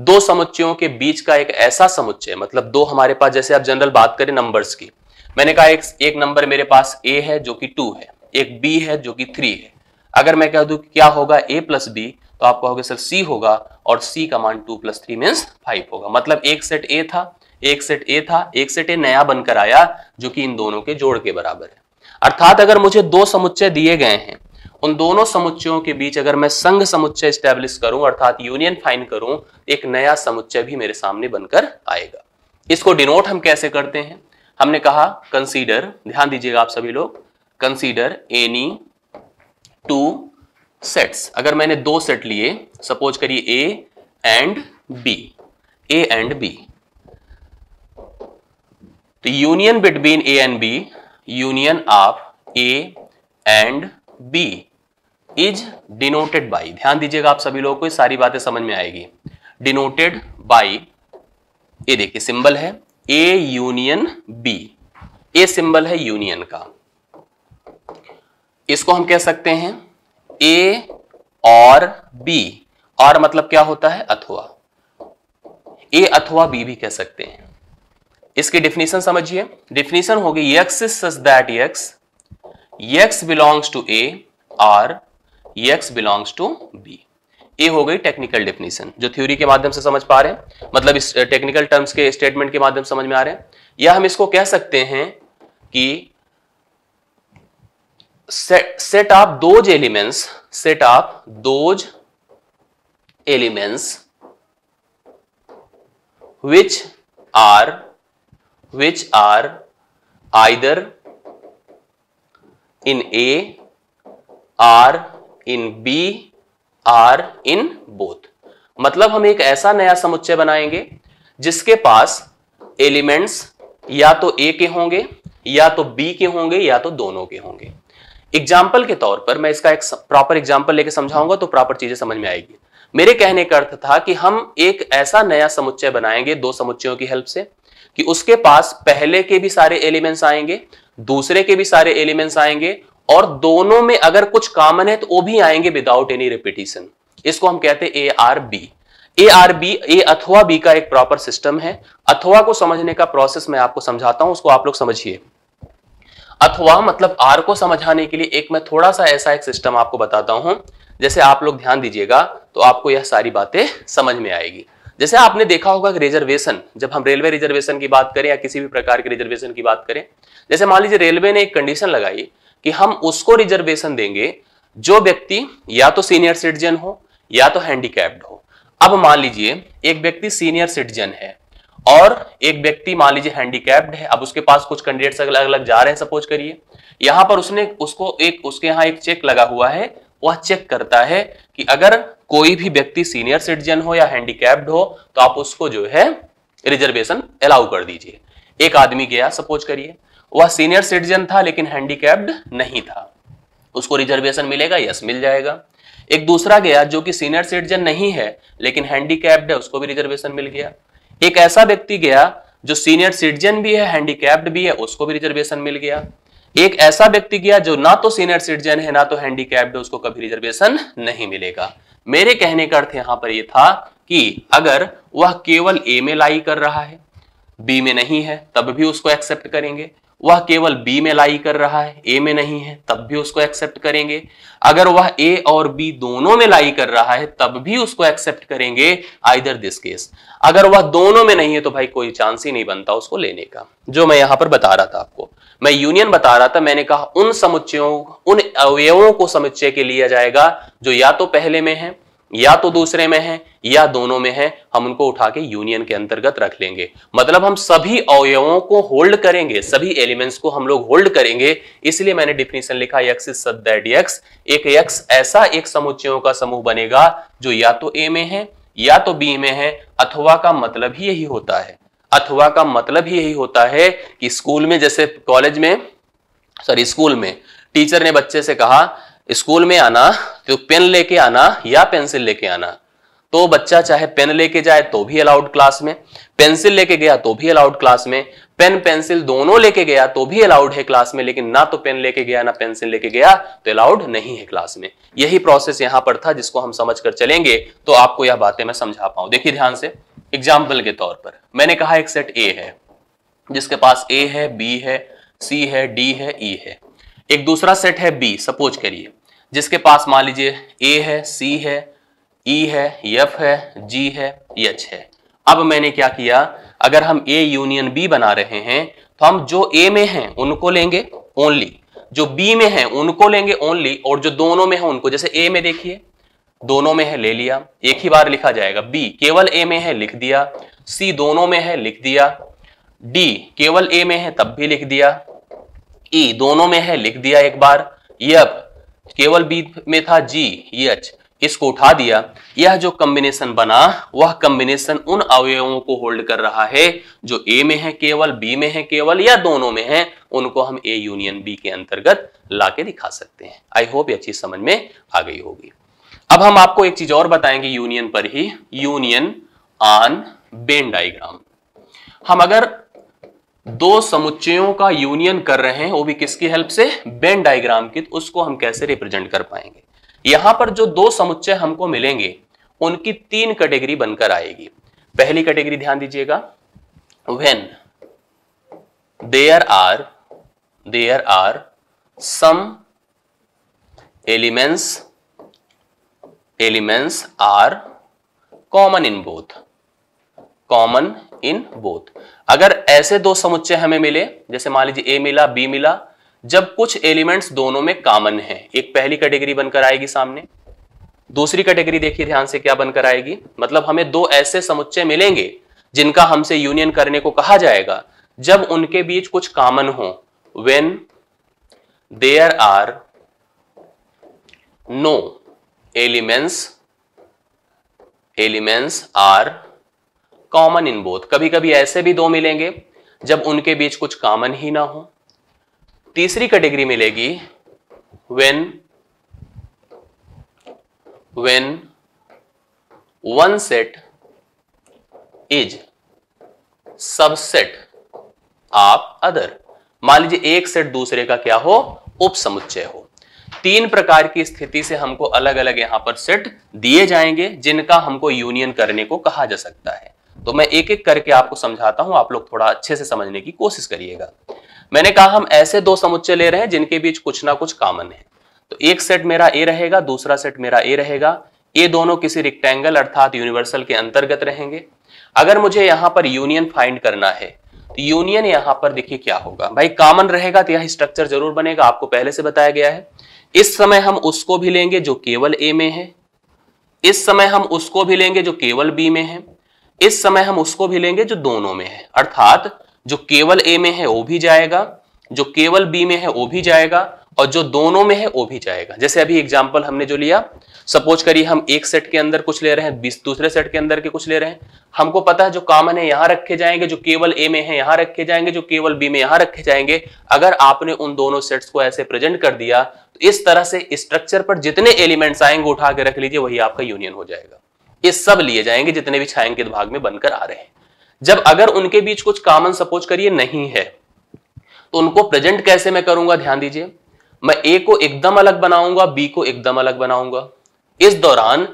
दो समुच्चयों के बीच का एक ऐसा समुच्चय मतलब दो हमारे पास जैसे आप जनरल बात करें नंबर्स की मैंने कहा एक, एक नंबर मेरे पास ए है जो कि टू है एक बी है जो कि थ्री है अगर मैं कह दू क्या होगा ए प्लस बी तो आप कहोगे सर सी होगा और सी का मान two plus three mean five होगा मतलब एक सेट ए था एक सेट ए था एक सेट ए नया बनकर आया जो कि इन दोनों के जोड़ के बराबर है अर्थात अगर मुझे दो समुच्चय दिए गए हैं उन दोनों समुच्चयों के बीच अगर मैं संघ समुच्चय स्टैब्लिश करूं अर्थात यूनियन फाइन करूं एक नया समुच्चय भी मेरे सामने बनकर आएगा इसको डिनोट हम कैसे करते हैं हमने कहा कंसीडर ध्यान दीजिएगा आप सभी लोग कंसीडर एनी टू सेट्स अगर मैंने दो सेट लिए सपोज करिए A and B A and B तो union between A and B union of A and B is denoted by ध्यान दीजिएगा आप सभी लोगों को सारी बातें समझ में आएगी डिनोटेड बाई ये देखिए सिंबल है A union B A symbol है यूनियन का इसको हम कह सकते हैं ए और बी और मतलब क्या होता है अथवा ए अथवा बी भी कह सकते हैं इसकी डिफिनीशन समझिए डिफिनीशन होगी x is such that x x belongs to A or x belongs to B ये हो गई टेक्निकल डेफिनेशन जो थ्योरी के माध्यम से समझ पा रहे हैं मतलब इस टेक्निकल टर्म्स के स्टेटमेंट के माध्यम से समझ में आ रहे हैं या हम इसको कह सकते हैं कि set of those elements set of those elements which are which are either in A or in B or in both मतलब हम एक ऐसा नया समुच्चय बनाएंगे जिसके पास एलिमेंट्स या तो ए के होंगे या तो बी के होंगे या तो दोनों के होंगे एग्जाम्पल के तौर पर मैं इसका एक प्रॉपर एग्जाम्पल लेके समझाऊंगा तो प्रॉपर चीजें समझ में आएगी मेरे कहने का अर्थ था कि हम एक ऐसा नया समुच्चय बनाएंगे दो समुच्चयों की हेल्प से कि उसके पास पहले के भी सारे एलिमेंट्स आएंगे दूसरे के भी सारे एलिमेंट्स आएंगे और दोनों में अगर कुछ कॉमन है तो वो भी आएंगे विदाउट एनी रिपीटिशन इसको हम कहते हैं A or B A or B A अथवा बी का एक प्रॉपर सिस्टम है अथवा को समझने का प्रोसेस मैं आपको समझाता हूं उसको आप लोग समझिए अथवा मतलब आर को समझाने के लिए एक मैं थोड़ा सा ऐसा एक सिस्टम आपको बताता हूं जैसे आप लोग ध्यान दीजिएगा तो आपको यह सारी बातें समझ में आएगी जैसे आपने देखा होगा कि रिजर्वेशन जब हम रेलवे रिजर्वेशन की बात करें या किसी भी प्रकार के रिजर्वेशन की बात करें जैसे मान लीजिए रेलवे ने एक कंडीशन लगाई कि हम उसको रिजर्वेशन देंगे जो व्यक्ति या तो सीनियर सिटीजन हो या तो हैंडीकैप्ड हो अब मान लीजिए एक व्यक्ति सीनियर सिटीजन है और एक व्यक्ति मान लीजिए हैंडीकैप्ड है अब उसके पास कुछ कैंडिडेट्स अलग अलग जा रहे हैं सपोज करिए यहां पर उसने उसको एक उसके यहाँ एक चेक लगा हुआ है वह चेक करता है कि अगर कोई भी व्यक्ति सीनियर सिटीजन हो या हैंडीकैप्ड हो तो आप उसको जो है रिजर्वेशन अलाउ कर दीजिए एक आदमी गया सपोज करिए वह सीनियर सिटीजन था लेकिन हैंडीकैप्ड नहीं था उसको रिजर्वेशन मिलेगा यस मिल जाएगा एक दूसरा गया जो कि सीनियर सिटीजन नहीं है लेकिन हैंडीकैप्ड है उसको भी रिजर्वेशन मिल गया एक ऐसा व्यक्ति गया जो सीनियर सिटीजन भी है हैंडीकैप्ड भी है उसको भी रिजर्वेशन मिल गया एक ऐसा व्यक्ति गया जो ना तो सीनियर सिटीजन है ना तो हैंडीकैप्ड है उसको कभी रिजर्वेशन नहीं मिलेगा मेरे कहने का अर्थ यहां पर यह था कि अगर वह केवल ए में लाई कर रहा है बी में नहीं है तब भी उसको एक्सेप्ट करेंगे वह केवल बी में लाई कर रहा है ए में नहीं है तब भी उसको एक्सेप्ट करेंगे अगर वह ए और बी दोनों में लाई कर रहा है तब भी उसको एक्सेप्ट करेंगे आइदर दिस केस अगर वह दोनों में नहीं है तो भाई कोई चांस ही नहीं बनता उसको लेने का जो मैं यहां पर बता रहा था आपको मैं यूनियन बता रहा था मैंने कहा उन समुच्चयों उन अवयवों को समुच्चय के लिया जाएगा जो या तो पहले में है या तो दूसरे में है या दोनों में है हम उनको उठा के यूनियन के अंतर्गत रख लेंगे मतलब हम सभी अवयवों को होल्ड करेंगे सभी एलिमेंट्स को हम लोग होल्ड करेंगे इसलिए मैंने डिफिनेशन लिखा एक्स इज एक्स एक एक्स ऐसा एक समुच्चयों का समूह बनेगा जो या तो ए में है या तो बी में है अथवा का मतलब ही यही होता है अथवा का मतलब ही यही होता है कि स्कूल में जैसे कॉलेज में सॉरी स्कूल में टीचर ने बच्चे से कहा स्कूल में आना तो पेन लेके आना या पेंसिल लेके आना तो बच्चा चाहे पेन लेके जाए तो भी अलाउड क्लास में पेंसिल लेके गया तो भी अलाउड क्लास में पेन पेंसिल दोनों लेके गया तो भी अलाउड है क्लास में लेकिन ना तो पेन लेके गया ना पेंसिल लेके गया तो अलाउड नहीं है क्लास में यही प्रोसेस यहां पर था जिसको हम समझ कर चलेंगे तो आपको यह बातें मैं समझा पाऊं देखिए ध्यान से एग्जाम्पल के तौर पर मैंने कहा एक सेट ए है जिसके पास ए है बी है सी है डी है ई e है एक दूसरा सेट है बी सपोज करिए जिसके पास मान लीजिए ए है सी है ई e है एफ है जी है एच है अब मैंने क्या किया अगर हम ए यूनियन बी बना रहे हैं तो हम जो ए में हैं उनको लेंगे ओनली जो बी में है उनको लेंगे ओनली और जो दोनों में है उनको जैसे ए में देखिए दोनों में है ले लिया एक ही बार लिखा जाएगा बी केवल ए में है लिख दिया सी दोनों में है लिख दिया डी केवल ए में है तब भी लिख दिया ई दोनों में है लिख दिया एक बार ये अब केवल बी में था जी ये एच इसको उठा दिया यह जो कॉम्बिनेशन बना वह कॉम्बिनेशन उन अवयवों को होल्ड कर रहा है जो ए में है केवल बी में है केवल या दोनों में है उनको हम ए यूनियन बी के अंतर्गत लाके दिखा सकते हैं आई होप यह चीज समझ में आ गई होगी अब हम आपको एक चीज और बताएंगे यूनियन पर ही यूनियन ऑन बेन डायग्राम हम अगर दो समुच्चयों का यूनियन कर रहे हैं वो भी किसकी हेल्प से बेन डायग्राम की तो उसको हम कैसे रिप्रेजेंट कर पाएंगे यहां पर जो दो समुच्चय हमको मिलेंगे उनकी तीन कैटेगरी बनकर आएगी पहली कैटेगरी ध्यान दीजिएगा when there are there are some elements elements are common in both common in both अगर ऐसे दो समुच्चय हमें मिले जैसे मान लीजिए ए मिला बी मिला जब कुछ एलिमेंट्स दोनों में कॉमन है एक पहली कैटेगरी बनकर आएगी सामने दूसरी कैटेगरी देखिए ध्यान से क्या बनकर आएगी मतलब हमें दो ऐसे समुच्चय मिलेंगे जिनका हमसे यूनियन करने को कहा जाएगा जब उनके बीच कुछ कॉमन हो when there are no elements elements are common in both कभी कभी ऐसे भी दो मिलेंगे जब उनके बीच कुछ कॉमन ही ना हो तीसरी कैटेगरी मिलेगी when when one set is subset of other मान लीजिए एक सेट दूसरे का क्या हो उपसमुच्चय हो तीन प्रकार की स्थिति से हमको अलग अलग यहां पर सेट दिए जाएंगे जिनका हमको यूनियन करने को कहा जा सकता है तो मैं एक एक करके आपको समझाता हूं आप लोग थोड़ा अच्छे से समझने की कोशिश करिएगा मैंने कहा हम ऐसे दो समुच्चय ले रहे हैं जिनके बीच कुछ ना कुछ कॉमन है तो एक सेट मेरा ए रहेगा दूसरा सेट मेरा ए रहेगा ये दोनों किसी रिक्टेंगल अर्थात यूनिवर्सल के अंतर्गत रहेंगे अगर मुझे यहां पर यूनियन फाइंड करना है तो यूनियन यहां पर देखिए क्या होगा भाई कॉमन रहेगा तो यह स्ट्रक्चर जरूर बनेगा आपको पहले से बताया गया है इस समय हम उसको भी लेंगे जो केवल ए में है इस समय हम उसको भी लेंगे जो केवल बी में है इस समय हम उसको भी लेंगे जो दोनों में है अर्थात जो केवल ए में है वो भी जाएगा जो केवल बी में है वो भी जाएगा और जो दोनों में है वो भी जाएगा जैसे अभी एग्जाम्पल हमने जो लिया सपोज करिए हम एक सेट के अंदर कुछ ले रहे हैं बीस दूसरे सेट के अंदर के कुछ ले रहे हैं हमको पता है जो कॉमन है यहां रखे जाएंगे जो केवल ए में है यहां रखे जाएंगे जो केवल बी में यहां रखे जाएंगे अगर आपने उन दोनों सेट्स को ऐसे प्रेजेंट कर दिया तो इस तरह से स्ट्रक्चर पर जितने एलिमेंट्स आएंगे उठा के रख लीजिए वही आपका यूनियन हो जाएगा ये सब लिए जाएंगे जितने भी छायांकित भाग में बनकर आ रहे हैं जब अगर उनके बीच कुछ कॉमन सपोज करिए नहीं है तो उनको प्रेजेंट कैसे मैं करूंगा ध्यान दीजिए मैं ए को एकदम अलग बनाऊंगा बी को एकदम अलग बनाऊंगा इस दौरान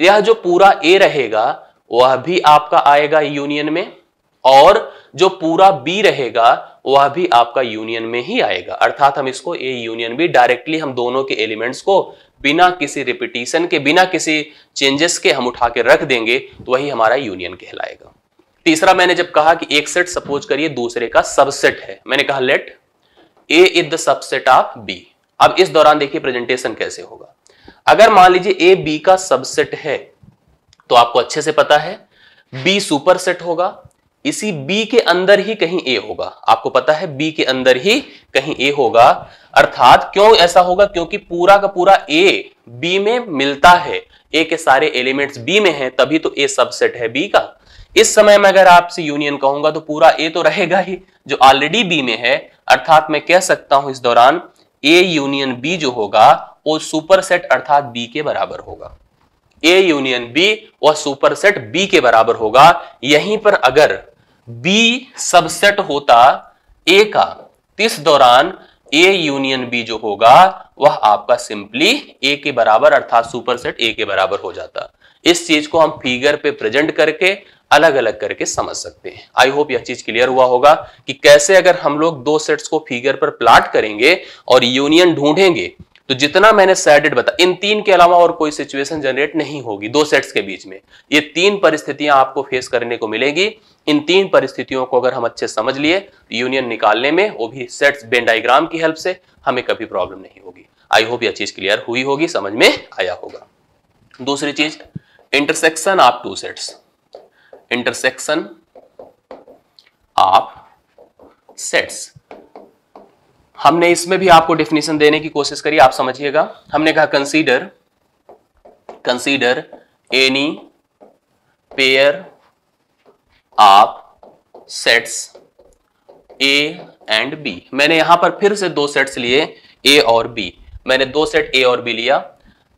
यह जो पूरा ए रहेगा वह भी आपका आएगा यूनियन में और जो पूरा बी रहेगा वह भी आपका यूनियन में ही आएगा अर्थात हम इसको ए यूनियन बी डायरेक्टली हम दोनों के एलिमेंट्स को बिना किसी रिपीटिशन के बिना किसी चेंजेस के हम उठा के रख देंगे तो वही हमारा यूनियन कहलाएगा तीसरा मैंने जब कहा कि एक सेट सपोज करिए दूसरे का सबसेट है मैंने कहा let A is the subset of B अब इस दौरान देखिए प्रेजेंटेशन कैसे होगा अगर मान लीजिए ए बी का सबसेट है तो आपको अच्छे से पता है बी सुपरसेट होगा इसी B के अंदर ही कहीं ए होगा आपको पता है बी के अंदर ही कहीं ए होगा अर्थात क्यों ऐसा होगा क्योंकि पूरा का पूरा ए बी में मिलता है ए के सारे एलिमेंट्स बी में हैं तभी तो ए सबसेट है बी का इस समय में अगर आपसे यूनियन कहूंगा तो पूरा ए तो रहेगा ही जो ऑलरेडी बी में है अर्थात मैं कह सकता हूं इस दौरान ए यूनियन बी जो होगा वो सुपरसेट अर्थात बी के बराबर होगा ए यूनियन बी वह सुपरसेट बी के बराबर होगा यहीं पर अगर बी सबसेट होता ए का इस दौरान ए यूनियन बी जो होगा वह आपका सिंपली ए के बराबर अर्थात सुपरसेट ए के बराबर हो जाता इस चीज को हम फिगर पे प्रेजेंट करके अलग अलग करके समझ सकते हैं आई होप यह चीज क्लियर हुआ होगा कि कैसे अगर हम लोग दो सेट्स को फिगर पर प्लाट करेंगे और यूनियन ढूंढेंगे तो जितना मैंने सैडेड बता इन तीन के अलावा और कोई सिचुएशन जनरेट नहीं होगी दो सेट्स के बीच में ये तीन परिस्थितियां आपको फेस करने को मिलेगी इन तीन परिस्थितियों को अगर हम अच्छे समझ लिए तो यूनियन निकालने में वो भी सेट्स बेन डायग्राम की हेल्प से हमें कभी प्रॉब्लम नहीं होगी आई होप यह चीज क्लियर हुई होगी समझ में आया होगा दूसरी चीज intersection of two sets intersection of sets हमने इसमें भी आपको डेफिनेशन देने की कोशिश करी आप समझिएगा हमने कहा कंसीडर कंसीडर एनी पेयर आप सेट्स ए एंड बी मैंने यहां पर फिर से दो सेट्स लिए ए और बी मैंने दो सेट ए और बी लिया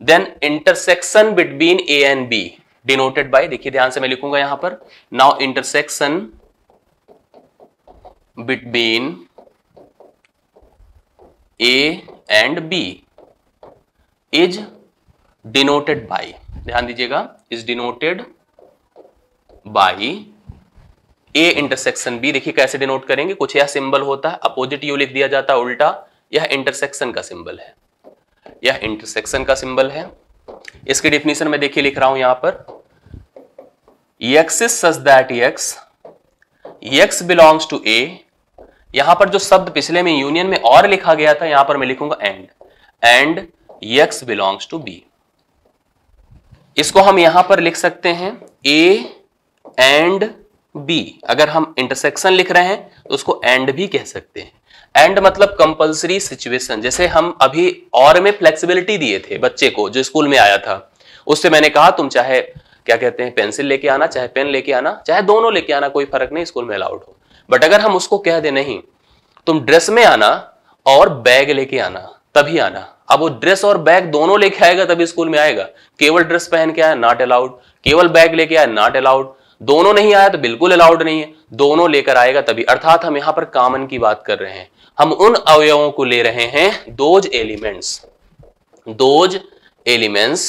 then intersection between A and B denoted by देखिए ध्यान से मैं लिखूंगा यहां पर now intersection between A and B is denoted by ध्यान दीजिएगा is denoted by A intersection B देखिए कैसे डिनोट करेंगे कुछ यह सिंबल होता है अपोजिट यू लिख दिया जाता है उल्टा यह इंटरसेक्शन का सिंबल है यह इंटरसेक्शन का सिंबल है इसकी डिफिनीशन में देखिए लिख रहा हूं यहां पर x such that x x belongs to A यहां पर जो शब्द पिछले में यूनियन में और लिखा गया था यहां पर मैं लिखूंगा and and x belongs to B इसको हम यहां पर लिख सकते हैं ए एंड बी अगर हम इंटरसेक्शन लिख रहे हैं तो उसको एंड भी कह सकते हैं एंड मतलब कंपलसरी सिचुएशन जैसे हम अभी और में फ्लेक्सिबिलिटी दिए थे बच्चे को जो स्कूल में आया था उससे मैंने कहा तुम चाहे क्या कहते हैं पेंसिल लेके आना चाहे पेन लेके आना चाहे दोनों लेके आना कोई फर्क नहीं स्कूल में अलाउड हो बट अगर हम उसको कह दे नहीं तुम ड्रेस में आना और बैग लेके आना तभी आना अब वो ड्रेस और बैग दोनों लेके आएगा तभी स्कूल में आएगा केवल ड्रेस पहन के आया नॉट अलाउड केवल बैग लेके आया नॉट अलाउड दोनों नहीं आया तो बिल्कुल अलाउड नहीं है दोनों लेकर आएगा तभी अर्थात हम यहां पर कामन की बात कर रहे हैं हम उन अवयवों को ले रहे हैं those elements those elements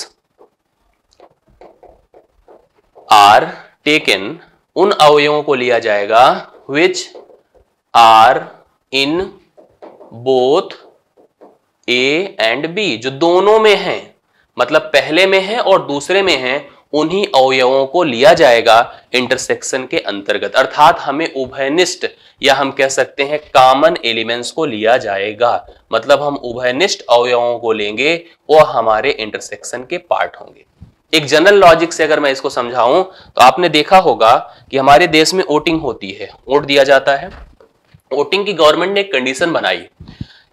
are taken उन अवयवों को लिया जाएगा which are in both A and B जो दोनों में हैं मतलब पहले में है और दूसरे में है उन्हीं अवयवों को लिया जाएगा इंटरसेक्शन के अंतर्गत अर्थात हमें उभयनिष्ठ या हम कह सकते हैं कॉमन एलिमेंट्स को लिया जाएगा मतलब हम उभयनिष्ठ अवयवों को लेंगे वो हमारे इंटरसेक्शन के पार्ट होंगे एक जनरल लॉजिक से अगर मैं इसको समझाऊं तो आपने देखा होगा कि हमारे देश में वोटिंग होती है वोट दिया जाता है वोटिंग की गवर्नमेंट ने एक कंडीशन बनाई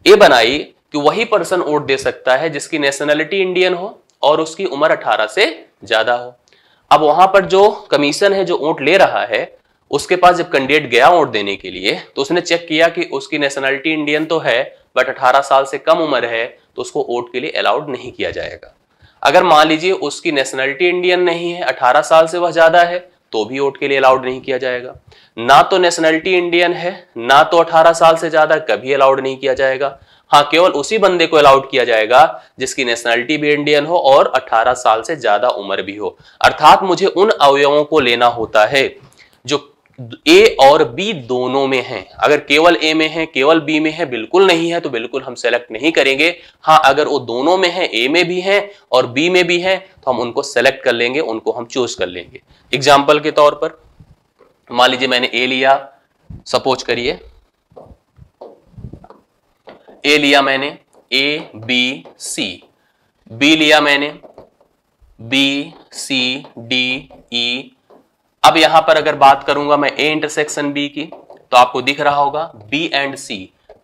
ये बनाई कि वही पर्सन वोट दे सकता है जिसकी नेशनैलिटी इंडियन हो और उसकी उम्र 18 से ज्यादा हो अब वहां पर जो कमीशन है जो ऊंट ले रहा है उसके पास जब कैंडिडेट गया वोट देने के लिए तो उसने चेक किया कि उसकी नेशनलिटी इंडियन तो है बट 18 साल से कम उम्र है तो उसको वोट के लिए अलाउड नहीं किया जाएगा अगर मान लीजिए उसकी नेशनलिटी इंडियन नहीं है 18 साल से वह ज़्यादा है तो भी वोट के लिए अलाउड नहीं किया जाएगा ना तो नेशनलिटी इंडियन है ना तो 18 साल से ज़्यादा कभी अलाउड नहीं किया जाएगा हाँ केवल उसी बंदे को अलाउड किया जाएगा जिसकी नेशनलिटी भी इंडियन हो और 18 साल से ज्यादा उम्र भी हो अर्थात मुझे उन अवयवों को लेना होता है जो ए और बी दोनों में है अगर केवल ए में है केवल बी में है बिल्कुल नहीं है तो बिल्कुल हम सेलेक्ट नहीं करेंगे हाँ अगर वो दोनों में है ए में भी है और बी में भी है तो हम उनको सेलेक्ट कर लेंगे उनको हम चूज कर लेंगे एग्जाम्पल के तौर पर मान लीजिए मैंने ए लिया सपोज करिए ए लिया मैंने ए बी सी बी लिया मैंने बी सी डी ई अब यहां पर अगर बात करूंगा मैं ए इंटरसेक्शन बी की तो आपको दिख रहा होगा B and C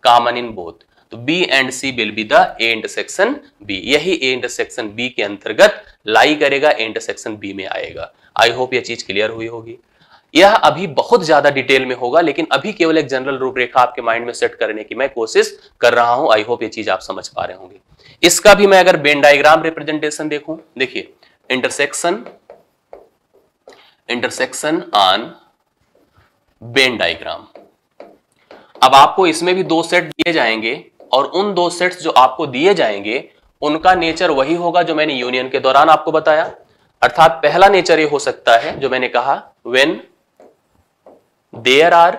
common in both तो B and C will be the A intersection B यही ए इंटरसेक्शन बी के अंतर्गत लाई करेगा ए इंटरसेक्शन बी में आएगा आई होप यह चीज क्लियर हुई होगी यह अभी बहुत ज्यादा डिटेल में होगा लेकिन अभी केवल एक जनरल रूपरेखा आपके माइंड में सेट करने की मैं कोशिश कर रहा हूं आई होप ये चीज आप समझ पा रहे होंगे इसका भी मैं अगर बेन डायग्राम रिप्रेजेंटेशन देखूं देखिए intersection intersection on Venn diagram अब आपको इसमें भी दो सेट दिए जाएंगे और उन दो सेट्स जो आपको दिए जाएंगे उनका नेचर वही होगा जो मैंने यूनियन के दौरान आपको बताया अर्थात पहला नेचर ये हो सकता है जो मैंने कहा when there are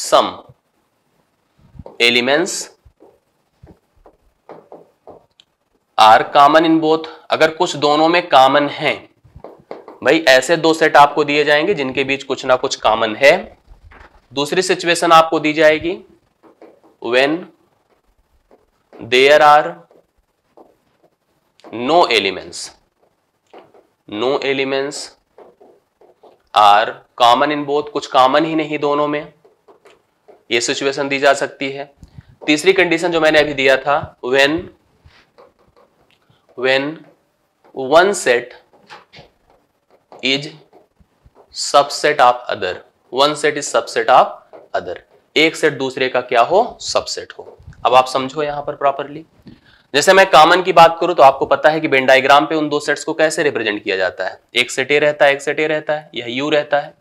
some elements are common in both अगर कुछ दोनों में कॉमन है भाई ऐसे दो सेट आपको दिए जाएंगे जिनके बीच कुछ ना कुछ कॉमन है दूसरी सिचुएशन आपको दी जाएगी when there are no elements no elements are common in both कुछ कॉमन ही नहीं दोनों में ये सिचुएशन दी जा सकती है तीसरी कंडीशन जो मैंने अभी दिया था when when one set is subset of other one set is subset of other एक सेट दूसरे का क्या हो सबसेट हो अब आप समझो यहां पर प्रॉपरली जैसे मैं कॉमन की बात करूं तो आपको पता है कि बेन डायग्राम पे उन दो सेट्स को कैसे रिप्रेजेंट किया जाता है एक सेट ए रहता है एक सेट ए रहता है यह यू रहता है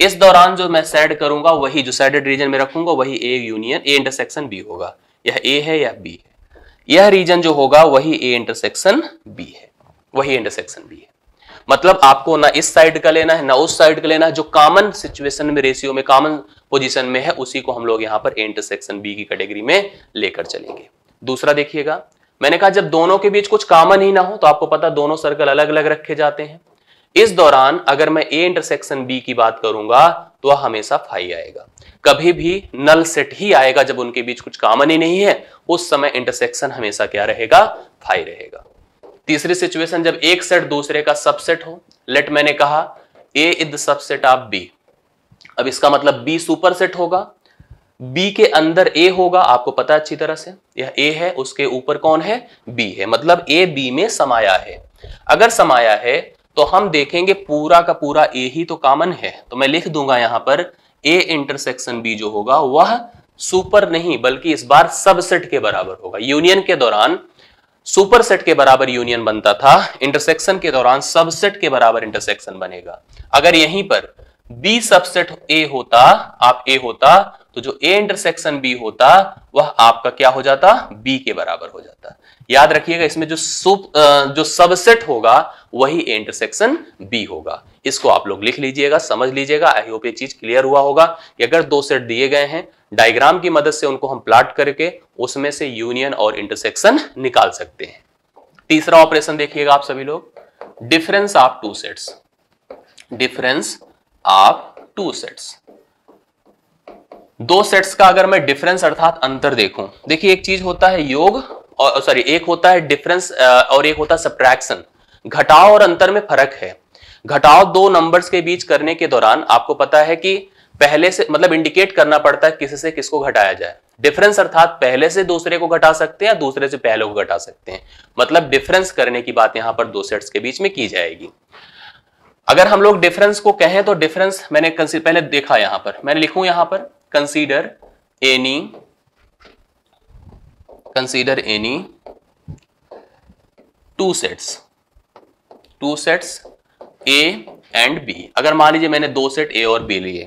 इस दौरान जो मैं सेड करूंगा वही जो सेडेड रीजन में रखूंगा वही A union A intersection B होगा यह ए है या बी है यह रीजन जो होगा वही ए इंटरसेक्शन बी है वही इंटरसेक्शन बी है मतलब आपको ना इस साइड का लेना है ना उस साइड का लेना है जो कॉमन सिचुएशन में रेशियो में कॉमन पोजीशन में है उसी को हम लोग यहां पर ए इंटरसेक्शन बी की कैटेगरी में लेकर चलेंगे दूसरा देखिएगा मैंने कहा जब दोनों के बीच कुछ कॉमन ही ना हो तो आपको पता दोनों सर्कल अलग अलग रखे जाते हैं इस दौरान अगर मैं ए इंटरसेक्शन बी की बात करूंगा तो वह हमेशा फाई आएगा कभी भी नल सेट ही आएगा जब उनके बीच कुछ कॉमन ही नहीं है उस समय इंटरसेक्शन हमेशा क्या रहेगा फाई रहेगा तीसरी सिचुएशन जब एक सेट दूसरे का सबसेट हो लेट मैंने कहा A is the subset of B अब इसका मतलब बी सुपर सेट होगा बी के अंदर ए होगा आपको पता है अच्छी तरह से यह ए है उसके ऊपर कौन है बी है मतलब ए बी में समाया है अगर समाया है तो हम देखेंगे पूरा का पूरा ए ही तो कॉमन है तो मैं लिख दूंगा यहां पर ए इंटरसेक्शन बी जो होगा वह सुपर नहीं बल्कि इस बार सबसेट के बराबर होगा यूनियन के दौरान सुपरसेट के बराबर यूनियन बनता था इंटरसेक्शन के दौरान सबसेट के बराबर इंटरसेक्शन बनेगा अगर यहीं पर बी सबसेट ए होता आप ए होता तो जो ए इंटरसेक्शन बी होता वह आपका क्या हो जाता बी के बराबर हो जाता याद रखिएगा इसमें जो सुप जो सबसेट होगा वही इंटरसेक्शन बी होगा इसको आप लोग लिख लीजिएगा समझ लीजिएगा आई होप ये चीज क्लियर हुआ होगा कि अगर दो सेट दिए गए हैं डायग्राम की मदद से उनको हम प्लाट करके उसमें से यूनियन और इंटरसेक्शन निकाल सकते हैं तीसरा ऑपरेशन देखिएगा आप सभी लोग difference of two sets difference of two sets दो सेट्स का अगर मैं डिफरेंस अर्थात अंतर देखूं देखिए एक चीज होता है योग और सॉरी एक होता है डिफरेंस और एक होता है सब्ट्रैक्शन घटाव और अंतर में फर्क है घटाव दो नंबर्स के बीच करने के दौरान आपको पता है कि पहले से मतलब इंडिकेट करना पड़ता है किससे किसको घटाया जाए डिफरेंस अर्थात पहले से दूसरे को घटा सकते हैं या दूसरे से पहले को घटा सकते हैं मतलब डिफरेंस करने की बात यहां पर दो सेट्स के बीच में की जाएगी अगर हम लोग डिफरेंस को कहें तो डिफरेंस मैंने पहले देखा यहां पर मैंने लिखू यहां पर consider any consider any two sets two sets A and B अगर मान लीजिए मैंने दो सेट ए और बी लिए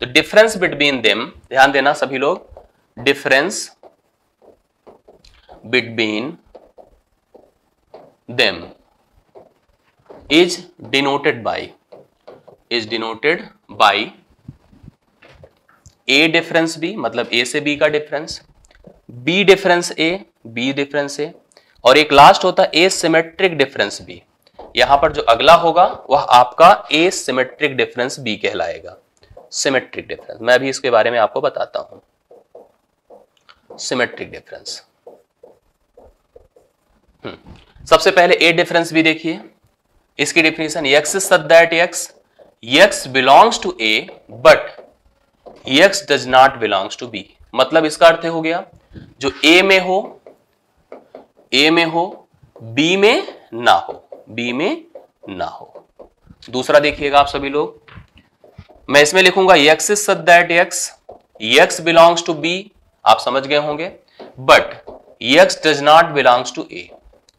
तो डिफरेंस बिटवीन देम ध्यान देना सभी लोग difference between them is denoted by is denoted by A difference B मतलब ए से बी का difference B difference A B difference A और एक लास्ट होता है ए सिमेट्रिक डिफरेंस बी यहां पर जो अगला होगा वह आपका ए सिमेट्रिक डिफरेंस बी कहलाएगा सिमेट्रिक डिफरेंस मैं अभी इसके बारे में आपको बताता हूं सिमेट्रिक हम्म। डिफरेंस सबसे पहले ए डिफरेंस भी देखिए इसकी definition x is that x x belongs to A but x does not belongs to B मतलब इसका अर्थ हो गया जो ए में हो ए में हो बी में ना हो बी में ना हो दूसरा देखिएगा आप सभी लोग मैं इसमें लिखूंगा x is such that x x belongs to B आप समझ गए होंगे but x does not belongs to A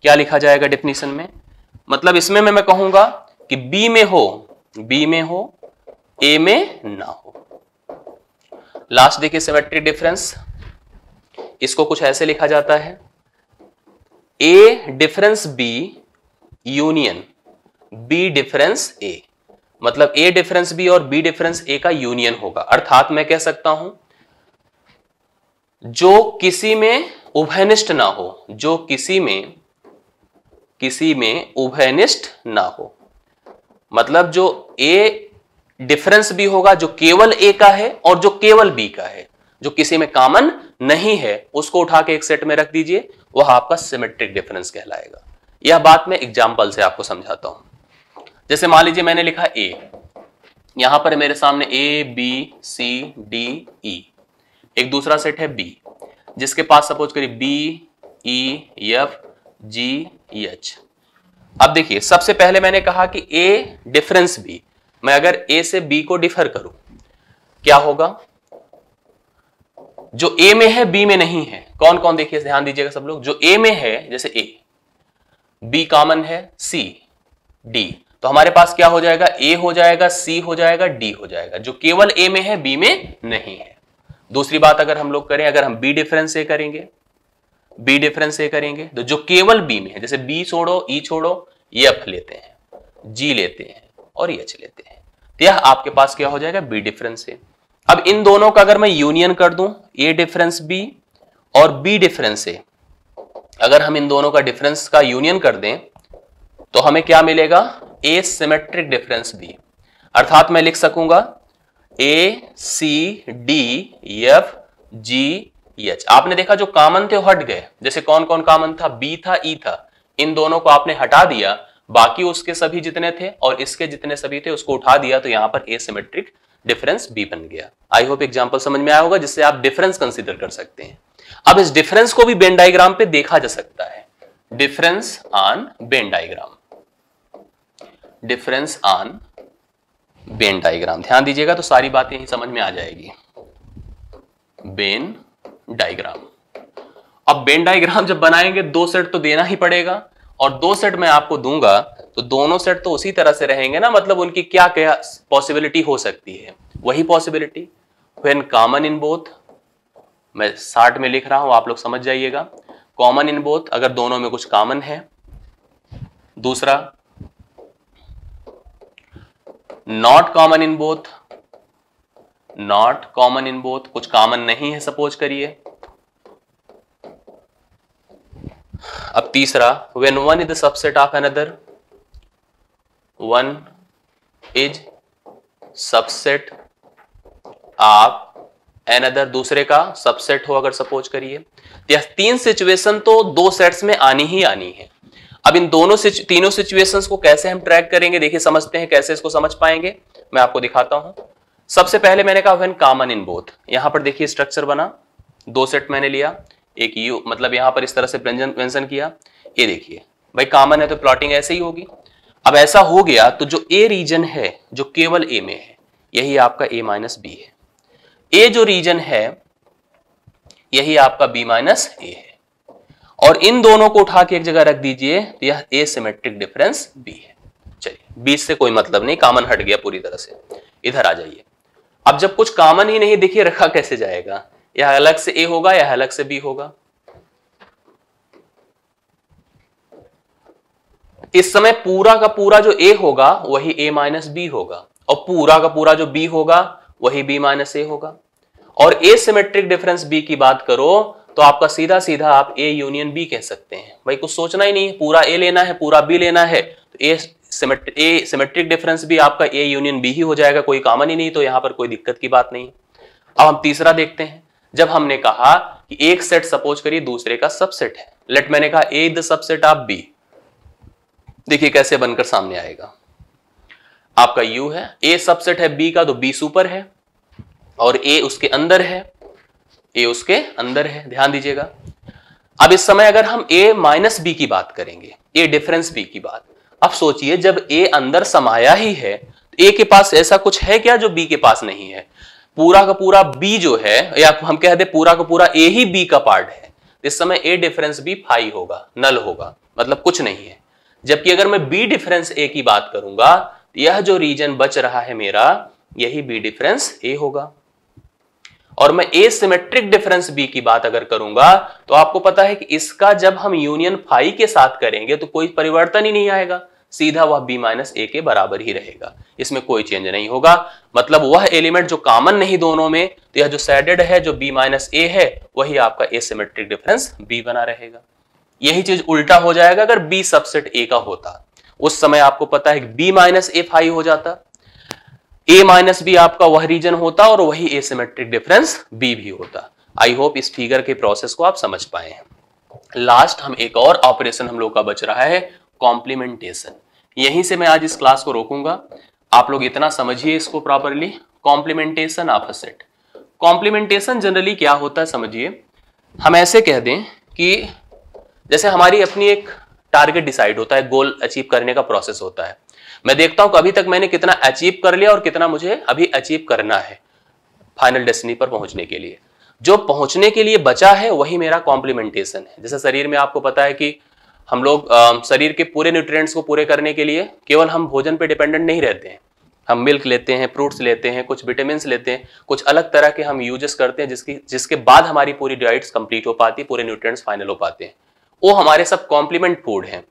क्या लिखा जाएगा डेफिनेशन में मतलब इसमें मैं, मैं कहूंगा कि बी में हो बी में हो ए में ना हो लास्ट देखिए सिमेट्रिक डिफरेंस इसको कुछ ऐसे लिखा जाता है A difference B union B difference A मतलब ए डिफरेंस बी और बी डिफरेंस ए का यूनियन होगा अर्थात मैं कह सकता हूं जो किसी में उभयनिष्ठ ना हो जो किसी में किसी में उभयनिष्ठ ना हो मतलब जो ए डिफरेंस भी होगा जो केवल ए का है और जो केवल बी का है जो किसी में कॉमन नहीं है उसको उठा के एक सेट में रख दीजिए वह आपका सिमेट्रिक डिफरेंस कहलाएगा यह बात मैं एग्जाम्पल से आपको समझाता हूं जैसे मान लीजिए मैंने लिखा ए यहां पर मेरे सामने ए बी सी डी ई एक दूसरा सेट है बी जिसके पास सपोज करिए B E F G H अब देखिए सबसे पहले मैंने कहा कि ए डिफरेंस बी मैं अगर ए से बी को डिफर करूं क्या होगा जो ए में है बी में नहीं है कौन कौन देखिए ध्यान दीजिएगा सब लोग जो ए में है जैसे ए बी कॉमन है सी डी तो हमारे पास क्या हो जाएगा ए हो जाएगा सी हो जाएगा डी हो जाएगा जो केवल ए में है बी में नहीं है दूसरी बात अगर हम लोग करें अगर हम बी डिफरेंस ए करेंगे बी डिफरेंस ए करेंगे तो जो केवल बी में है जैसे बी छोड़ो ई e छोड़ो ये एफ लेते हैं जी लेते हैं और एच लेते हैं तो यह आपके पास क्या हो जाएगा बी डिफरेंस ए अब इन दोनों का अगर मैं यूनियन कर दूं ए डिफरेंस बी और बी डिफरेंस ए अगर हम इन दोनों का डिफरेंस का यूनियन कर दें तो हमें क्या मिलेगा ए सिमेट्रिक डिफरेंस बी अर्थात मैं लिख सकूंगा A C D F G H आपने देखा जो कॉमन थे हट गए जैसे कौन कौन कॉमन था बी था ई e था इन दोनों को आपने हटा दिया बाकी उसके सभी जितने थे और इसके जितने सभी थे उसको उठा दिया तो यहां पर ए सिमेट्रिक डिफरेंस बी बन गया आई होप एग्जाम्पल समझ में आया होगा जिससे आप डिफरेंस कंसिडर कर सकते हैं अब इस डिफरेंस को भी बेन डायग्राम पे देखा जा सकता है difference on Venn diagram difference on Venn diagram ध्यान दीजिएगा तो सारी बातें यही समझ में आ जाएगी बेन डायग्राम अब बेन डायग्राम जब बनाएंगे दो सेट तो देना ही पड़ेगा और दो सेट मैं आपको दूंगा तो दोनों सेट तो उसी तरह से रहेंगे ना मतलब उनकी क्या क्या पॉसिबिलिटी हो सकती है वही possibility when common in both मैं साठ में लिख रहा हूं आप लोग समझ जाइएगा कॉमन इन बोथ अगर दोनों में कुछ कॉमन है दूसरा not common in both not common in both कुछ कॉमन नहीं है सपोज करिए अब तीसरा when one is the subset of another one is subset of an other दूसरे का सबसेट हो अगर सपोज करिए तो तीन सिचुएशन तो दो सेट्स में आनी ही आनी है अब इन दोनों सिच, तीनों सिचुएशंस को कैसे हम ट्रैक करेंगे देखिए समझते हैं कैसे इसको समझ पाएंगे मैं आपको दिखाता हूं सबसे पहले मैंने कहा वेन कॉमन इन बोथ यहां पर देखिए स्ट्रक्चर बना दो सेट मैंने लिया एक यू मतलब यहां पर इस तरह से व्यंजन किया ये देखिए भाई कामन है तो प्लॉटिंग ऐसे ही होगी अब ऐसा हो गया तो जो ए रीजन है जो केवल ए में है यही आपका ए माइनस बी है ए जो रीजन है यही आपका बी माइनस ए है और इन दोनों को उठा के एक जगह रख दीजिए तो यह ए सिमेट्रिक डिफरेंस बी है चलिए बी से कोई मतलब नहीं कामन हट गया पूरी तरह से इधर आ जाइए अब जब कुछ कामन ही नहीं देखिए रखा कैसे जाएगा यह अलग से ए होगा यह अलग से बी होगा इस समय पूरा का पूरा जो ए होगा वही ए माइनस बी होगा और पूरा का पूरा जो बी होगा वही बी माइनस ए होगा और ए सिमेट्रिक डिफरेंस बी की बात करो तो आपका सीधा सीधा आप ए यूनियन बी कह सकते हैं भाई कुछ सोचना ही नहीं है पूरा ए लेना है पूरा बी लेना है तो ए ए सिमेट्रिक डिफरेंस भी आपका ए यूनियन बी ही हो जाएगा कोई कॉमन ही नहीं तो यहां पर कोई दिक्कत की बात नहीं अब हम तीसरा देखते हैं जब हमने कहा कि एक सेट सपोज करिए दूसरे का सबसेट है लेट मैंने कहा A the subset of B देखिए कैसे बनकर सामने आएगा आपका यू है ए सबसेट है बी का तो बी सुपर है और ए उसके अंदर है ए उसके अंदर है ध्यान दीजिएगा अब इस समय अगर हम ए माइनस बी की बात करेंगे ए डिफरेंस B की बात अब सोचिए जब A अंदर समाया ही है तो A के पास ऐसा कुछ है क्या जो बी के पास नहीं है पूरा का पूरा बी जो है या हम कह दे पूरा का पूरा ए ही बी का पार्ट है तो इस समय ए डिफरेंस बी फाई होगा नल होगा मतलब कुछ नहीं है जबकि अगर मैं बी डिफरेंस ए की बात करूंगा यह जो रीजन बच रहा है मेरा यही बी डिफरेंस ए होगा और मैं ए सिमेट्रिक डिफरेंस बी की बात अगर करूंगा तो आपको पता है कि इसका जब हम यूनियन फाइव के साथ करेंगे तो कोई परिवर्तन ही नहीं आएगा सीधा वह b माइनस ए के बराबर ही रहेगा इसमें कोई चेंज नहीं होगा मतलब वह एलिमेंट जो कॉमन नहीं दोनों में तो यह जो सैडेड है जो b माइनस ए है वही आपका ए सिमेट्रिक डिफरेंस बी बना रहेगा यही चीज उल्टा हो जाएगा अगर b सबसेट a का होता उस समय आपको पता है कि बी माइनस ए फाइव हो जाता ए माइनस बी आपका वह रीजन होता और वही एसिमेट्रिक डिफरेंस बी भी होता आई होप इस फिगर के प्रोसेस को आप समझ पाए हैं लास्ट हम एक और ऑपरेशन हम लोग का बच रहा है कॉम्प्लीमेंटेशन यहीं से मैं आज इस क्लास को रोकूंगा आप लोग इतना समझिए इसको properly complementation of a set complementation generally क्या होता है समझिए हम ऐसे कह दें कि जैसे हमारी अपनी एक टारगेट डिसाइड होता है गोल अचीव करने का प्रोसेस होता है मैं देखता हूं अभी तक मैंने कितना अचीव कर लिया और कितना मुझे अभी अचीव करना है फाइनल डेस्टिनी पर पहुंचने के लिए जो पहुंचने के लिए बचा है वही मेरा कॉम्प्लीमेंटेशन है जैसे शरीर में आपको पता है कि हम लोग शरीर के पूरे न्यूट्रिएंट्स को पूरे करने के लिए केवल हम भोजन पे डिपेंडेंट नहीं रहते हैं हम मिल्क लेते हैं फ्रूट्स लेते हैं कुछ विटामिन लेते हैं कुछ अलग तरह के हम यूजेस करते हैं जिसकी जिसके बाद हमारी पूरी डाइट्स कंप्लीट हो पाती है पूरे न्यूट्रिएंट्स फाइनल हो पाते हैं वो हमारे सब कॉम्प्लीमेंट फूड हैं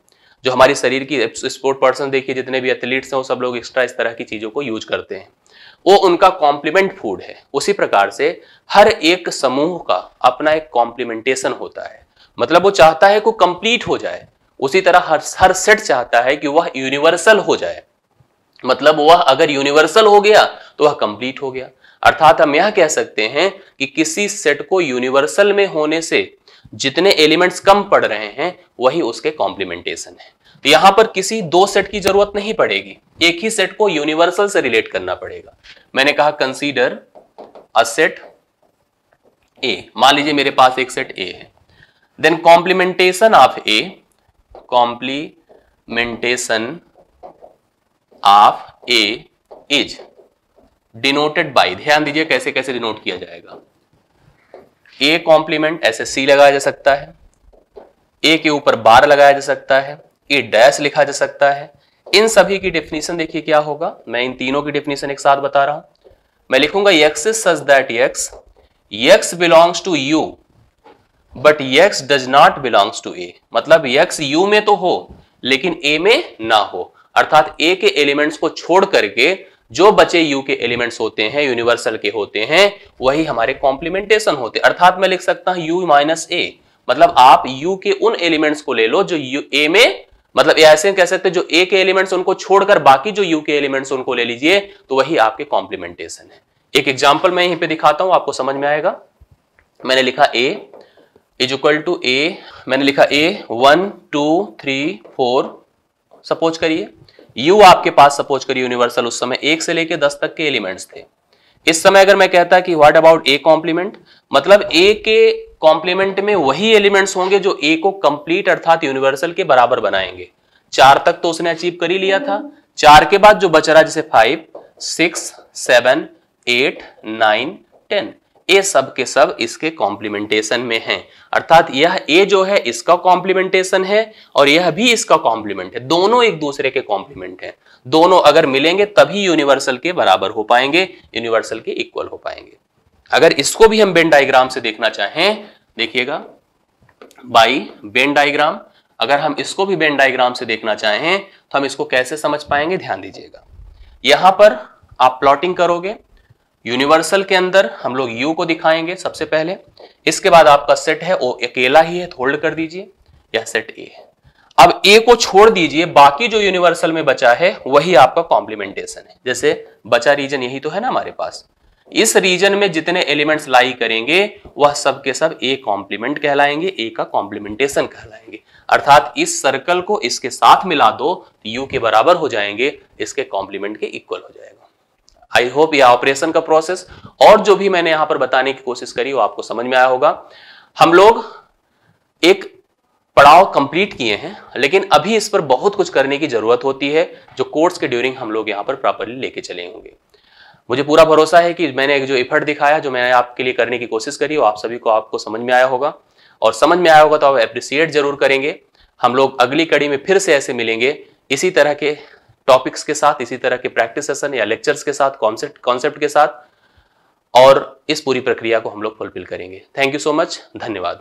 जो हमारे शरीर की स्पोर्ट पर्सन देखिए जितने भी एथलीट्स हैं वो सब लोग एक्स्ट्रा इस तरह की चीज़ों को यूज करते हैं वो उनका कॉम्प्लीमेंट फूड है उसी प्रकार से हर एक समूह का अपना एक कॉम्प्लीमेंटेशन होता है मतलब वो चाहता है को कंप्लीट हो जाए उसी तरह हर हर सेट चाहता है कि वह यूनिवर्सल हो जाए मतलब वह अगर यूनिवर्सल हो गया तो वह कंप्लीट हो गया अर्थात हम यह कह सकते हैं कि किसी सेट को यूनिवर्सल में होने से जितने एलिमेंट्स कम पड़ रहे हैं वही उसके कॉम्प्लीमेंटेशन है तो यहां पर किसी दो सेट की जरूरत नहीं पड़ेगी एक ही सेट को यूनिवर्सल से रिलेट करना पड़ेगा मैंने कहा कंसीडर अ सेट ए मान लीजिए मेरे पास एक सेट ए है then complementation of A complementation of A is denoted by ध्यान दीजिए कैसे कैसे डिनोट किया जाएगा ए कॉम्प्लीमेंट ऐसे सी लगाया जा सकता है ए के ऊपर बार लगाया जा सकता है ए डैश लिखा जा सकता है इन सभी की डेफिनेशन देखिए क्या होगा मैं इन तीनों की डेफिनेशन एक साथ बता रहा हूं मैं लिखूंगा x is such that x x belongs to U but x does not belongs to A मतलब यक्स यू में तो हो लेकिन ए में ना हो अर्थात ए के एलिमेंट्स को छोड़ करके जो बचे यू के एलिमेंट्स होते हैं यूनिवर्सल के होते हैं वही हमारे कॉम्प्लीमेंटेशन होते हैं अर्थात मैं लिख सकता हूं यू माइनस ए मतलब आप यू के उन एलिमेंट्स को ले लो जो यू ए में मतलब ऐसे कह सकते हैं जो ए के एलिमेंट्स उनको छोड़कर बाकी जो यू के एलिमेंट्स उनको ले लीजिए तो वही आपके कॉम्प्लीमेंटेशन है एक एग्जाम्पल मैं यहीं पर दिखाता हूं आपको समझ में आएगा मैंने लिखा A is equal to A मैंने लिखा A one two three four suppose करिए यू आपके पास सपोज करिए यूनिवर्सल उस समय एक से लेकर दस तक के एलिमेंट्स थे इस समय अगर मैं कहता कि व्हाट अबाउट ए कॉम्प्लीमेंट मतलब ए के कॉम्प्लीमेंट में वही एलिमेंट्स होंगे जो ए को कंप्लीट अर्थात यूनिवर्सल के बराबर बनाएंगे चार तक तो उसने अचीव कर ही लिया था चार के बाद जो बच रहा जैसे five six seven eight nine ten ये सब के सब इसके कॉम्प्लीमेंटेशन में हैं अर्थात यह ए जो है इसका कॉम्प्लीमेंटेशन है और यह भी इसका कॉम्प्लीमेंट है दोनों एक दूसरे के कॉम्प्लीमेंट हैं दोनों अगर मिलेंगे तभी यूनिवर्सल के बराबर हो पाएंगे यूनिवर्सल के इक्वल हो पाएंगे अगर इसको भी हम बेन डायग्राम से देखना चाहें देखिएगा बाई बेन डायग्राम अगर हम इसको भी बेन डायग्राम से देखना चाहें तो हम इसको कैसे समझ पाएंगे ध्यान दीजिएगा यहां पर आप प्लॉटिंग करोगे यूनिवर्सल के अंदर हम लोग यू को दिखाएंगे सबसे पहले इसके बाद आपका सेट है वो अकेला ही है होल्ड तो कर दीजिए यह सेट ए है अब ए को छोड़ दीजिए बाकी जो यूनिवर्सल में बचा है वही आपका कॉम्प्लीमेंटेशन है जैसे बचा रीजन यही तो है ना हमारे पास इस रीजन में जितने एलिमेंट्स लाई करेंगे वह सब के सब ए कॉम्प्लीमेंट कहलाएंगे ए का कॉम्प्लीमेंटेशन कहलाएंगे अर्थात इस सर्कल को इसके साथ मिला दो यू तो के बराबर हो जाएंगे इसके कॉम्प्लीमेंट के इक्वल हो जाएगा आई होप यह ऑपरेशन का प्रोसेस और जो भी मैंने यहां पर बताने की कोशिश करी वो आपको समझ में आया होगा हम लोग एक पड़ाव कंप्लीट किए हैं लेकिन अभी इस पर बहुत कुछ करने की जरूरत होती है जो कोर्स के ड्यूरिंग हम लोग यहाँ पर प्रॉपरली लेके चले होंगे मुझे पूरा भरोसा है कि मैंने एक जो इफर्ट दिखाया जो मैंने आपके लिए करने की कोशिश करी वो आप सभी को आपको समझ में आया होगा और समझ में आया होगा तो आप अप्रिसिएट जरूर करेंगे हम लोग अगली कड़ी में फिर से ऐसे मिलेंगे इसी तरह के टॉपिक्स के साथ इसी तरह के प्रैक्टिस सेशन या लेक्चर्स के साथ कॉन्सेप्ट कॉन्सेप्ट के साथ और इस पूरी प्रक्रिया को हम लोग फुलफिल करेंगे थैंक यू सो मच धन्यवाद